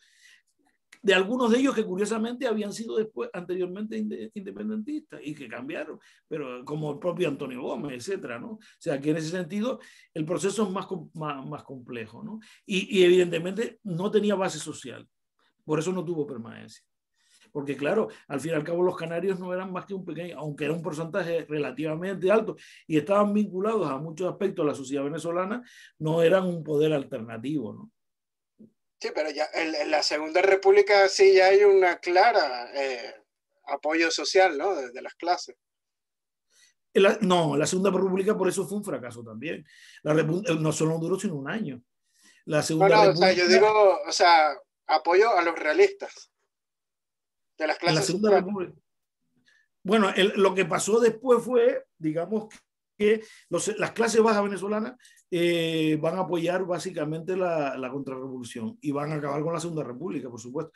de algunos de ellos que curiosamente habían sido después anteriormente independentistas y que cambiaron, pero como el propio Antonio Gómez, etcétera, ¿no? O sea, que en ese sentido el proceso es más, más, complejo, ¿no? Y, evidentemente no tenía base social, por eso no tuvo permanencia. Porque claro, al fin y al cabo los canarios no eran más que un pequeño, aunque era un porcentaje relativamente alto y estaban vinculados a muchos aspectos de la sociedad venezolana, no eran un poder alternativo, ¿no? Sí, pero ya en, la Segunda República sí ya hay una clara eh, apoyo social, ¿no? De, las clases. no, la Segunda República por eso fue un fracaso también. La eh, no solo duró sino un año. La Segunda o sea, yo digo, o sea, apoyo a los realistas. De las clases. La Segunda República. Bueno, lo que pasó después fue, digamos, que las clases bajas venezolanas eh, van a apoyar básicamente la, la contrarrevolución y van a acabar con la Segunda República, por supuesto.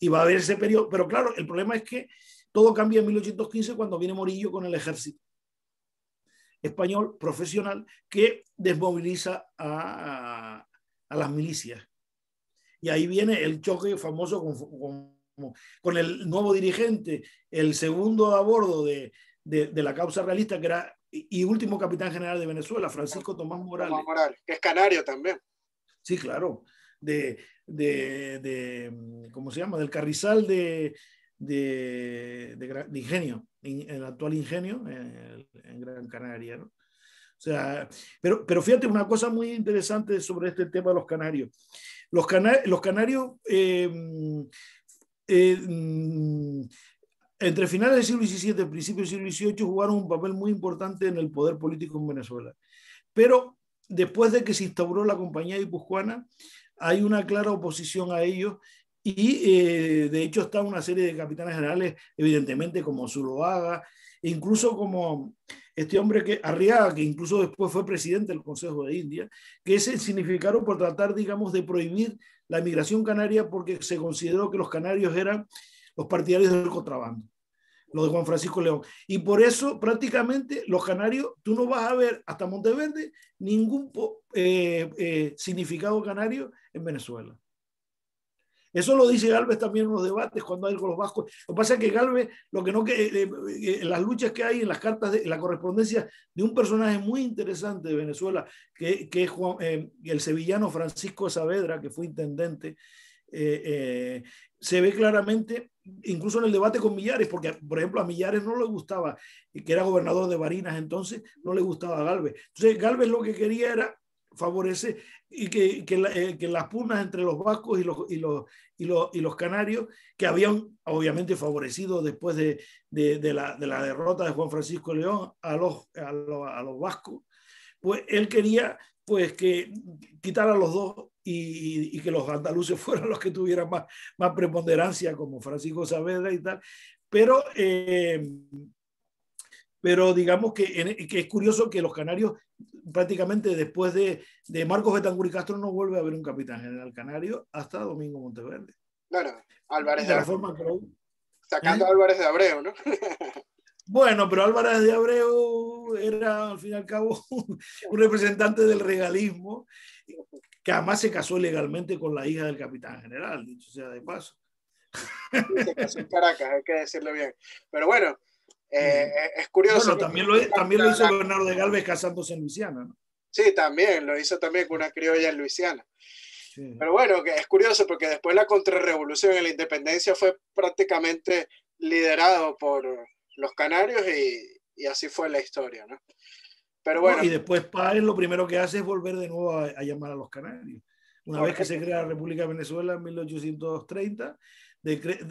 Y va a haber ese periodo, pero claro, el problema es que todo cambia en 1815 cuando viene Morillo con el ejército español profesional que desmoviliza a, a, las milicias. Y ahí viene el choque famoso con, con, el nuevo dirigente, el segundo a bordo de, de, de, la causa realista, que era y, último capitán general de Venezuela, Francisco Tomás Morales. Tomás Morales, que es canario también. Sí, claro. De, de, de ¿cómo se llama? Del Carrizal de, de, de Ingenio, el actual Ingenio, en, Gran Canaria. O sea, pero, pero fíjate una cosa muy interesante sobre este tema de los canarios. Los, cana los canarios eh, eh, entre finales del siglo XVII y principios del siglo XVIII jugaron un papel muy importante en el poder político en Venezuela. Pero después de que se instauró la compañía guipuzcoana, hay una clara oposición a ellos y eh, de hecho está una serie de capitanes generales, evidentemente como Zuloaga, e incluso como este hombre que Arriaga, que incluso después fue presidente del Consejo de India, que se significaron por tratar, digamos, de prohibir la migración canaria porque se consideró que los canarios eran los partidarios del contrabando, los de Juan Francisco León. Y por eso prácticamente los canarios, tú no vas a ver hasta Monteverde ningún eh, eh, significado canario en Venezuela. Eso lo dice Galvez también en los debates cuando hay con los vascos. Lo que pasa es que Galvez, lo que no que eh, las luchas que hay en las cartas, de, en la correspondencia de un personaje muy interesante de Venezuela, que, que es el sevillano Francisco Saavedra, que fue intendente eh, eh, se ve claramente, incluso en el debate con Millares, porque, por ejemplo, a Millares no le gustaba, eh, que era gobernador de Barinas entonces, no le gustaba a Galvez. Entonces, Galvez lo que quería era favorecer y que, que, que las pugnas entre los vascos y los, y los, y los, y los, canarios, que habían obviamente favorecido después de, de, la, de la, derrota de Juan Francisco León a los, a los, a los vascos, pues él quería pues que quitar a los dos y, que los andaluces [LAUGHS] fueran los que tuvieran más, más preponderancia, como Francisco Saavedra y tal. Pero, eh, pero digamos que, es curioso que los canarios, prácticamente después de, de Marcos Betancur y Castro, no vuelve a haber un capitán general canario hasta Domingo Monteverde. no, Álvarez de, Abreu. Sacando ¿Eh? a Álvarez de Abreu, ¿no? [LAUGHS] Bueno, pero Álvarez de Abreu era al fin y al cabo [LAUGHS] un representante del regalismo que además se casó legalmente con la hija del capitán general, dicho sea de paso. Se casó en Caracas, hay que decirlo bien. Pero bueno, eh, eh, es curioso. también lo, también hizo Bernardo de Galvez casándose en Luisiana, Sí, también, lo hizo también con una criolla en Luisiana. Pero bueno, es curioso porque después la contrarrevolución en la independencia fue prácticamente liderado por los canarios y, y así fue la historia, ¿no? y después Páez lo primero que hace es volver de nuevo a, llamar a los canarios. Una vez que se crea la República de Venezuela en 1830,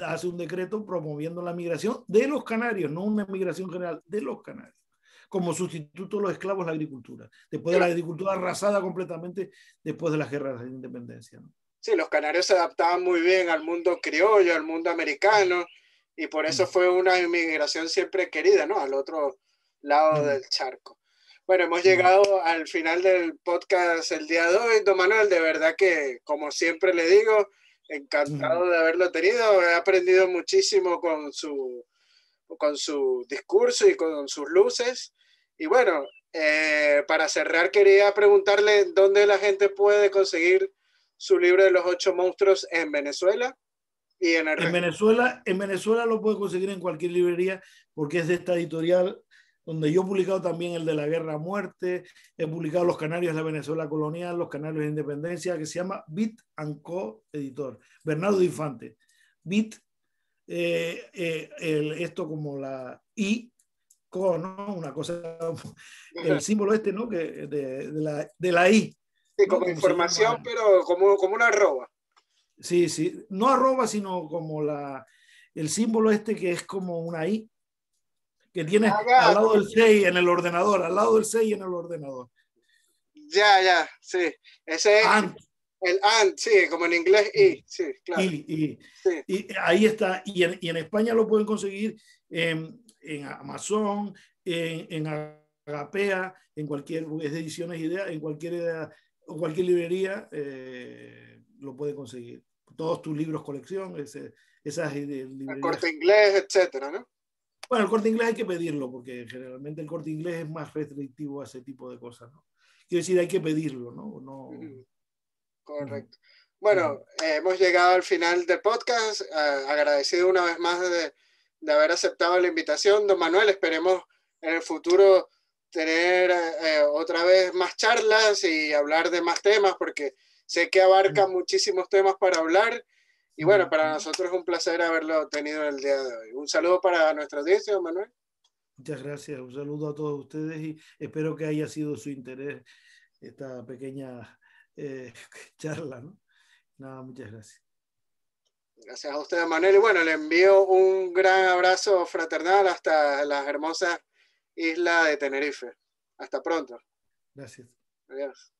hace un decreto promoviendo la migración de los canarios, no una migración general, de los canarios, como sustituto de los esclavos la agricultura, después de la agricultura arrasada completamente después de las guerras de independencia. Sí, los canarios se adaptaban muy bien al mundo criollo, al mundo americano, y por eso mm. fue una inmigración siempre querida, ¿no? Al otro lado mm. del charco. Bueno, hemos llegado al final del podcast el día de hoy, Don Manuel. De verdad que, como siempre le digo, encantado de haberlo tenido. He aprendido muchísimo con su, con su discurso y con sus luces. Y bueno, eh, para cerrar, quería preguntarle dónde la gente puede conseguir su libro de los ocho monstruos en Venezuela. Y en, en Venezuela, en Venezuela lo puede conseguir en cualquier librería porque es de esta editorial donde yo he publicado también el de la guerra a muerte, he publicado Los Canarios de la Venezuela Colonial, Los Canarios de Independencia, que se llama Bit and Co. Editor, Bernardo Infante. Bit, eh, eh, esto como la I, Co, ¿no? Una cosa, el símbolo este, ¿no? Que de, la, de la, I. Sí, como información, pero como, como una arroba. Sí, sí, no arroba, sino como la, el símbolo este que es como una I, que tienes al lado del 6 en el ordenador, al lado del 6 en el ordenador. Ya, ya, sí. Ese es el and, sí, como en inglés y, sí, claro. Y, ahí está. Y en, España lo pueden conseguir en, Amazon, en, Agapea, en cualquier es de ediciones idea, en cualquier cualquier librería eh, lo pueden conseguir. Todos tus libros colección, esas eh, librerías. La corte inglés, etcétera, ¿no? Bueno, el corte inglés hay que pedirlo, porque generalmente el corte inglés es más restrictivo a ese tipo de cosas, ¿no? Quiero decir, hay que pedirlo, ¿no? Correcto. Bueno, hemos llegado al final del podcast. Eh, agradecido una vez más de, haber aceptado la invitación. Don Manuel, esperemos en el futuro tener eh, eh, otra vez más charlas y hablar de más temas, porque sé que abarca muchísimos temas para hablar y bueno, para nosotros es un placer haberlo tenido el día de hoy. Un saludo para nuestra audiencia, Manuel. Muchas gracias, un saludo a todos ustedes y espero que haya sido su interés esta pequeña eh, [LAUGHS] charla. ¿no? Nada, muchas gracias. Gracias a usted, Manuel. Y bueno, le envío un gran abrazo fraternal hasta las hermosas islas de Tenerife. Hasta pronto. Gracias. Adiós.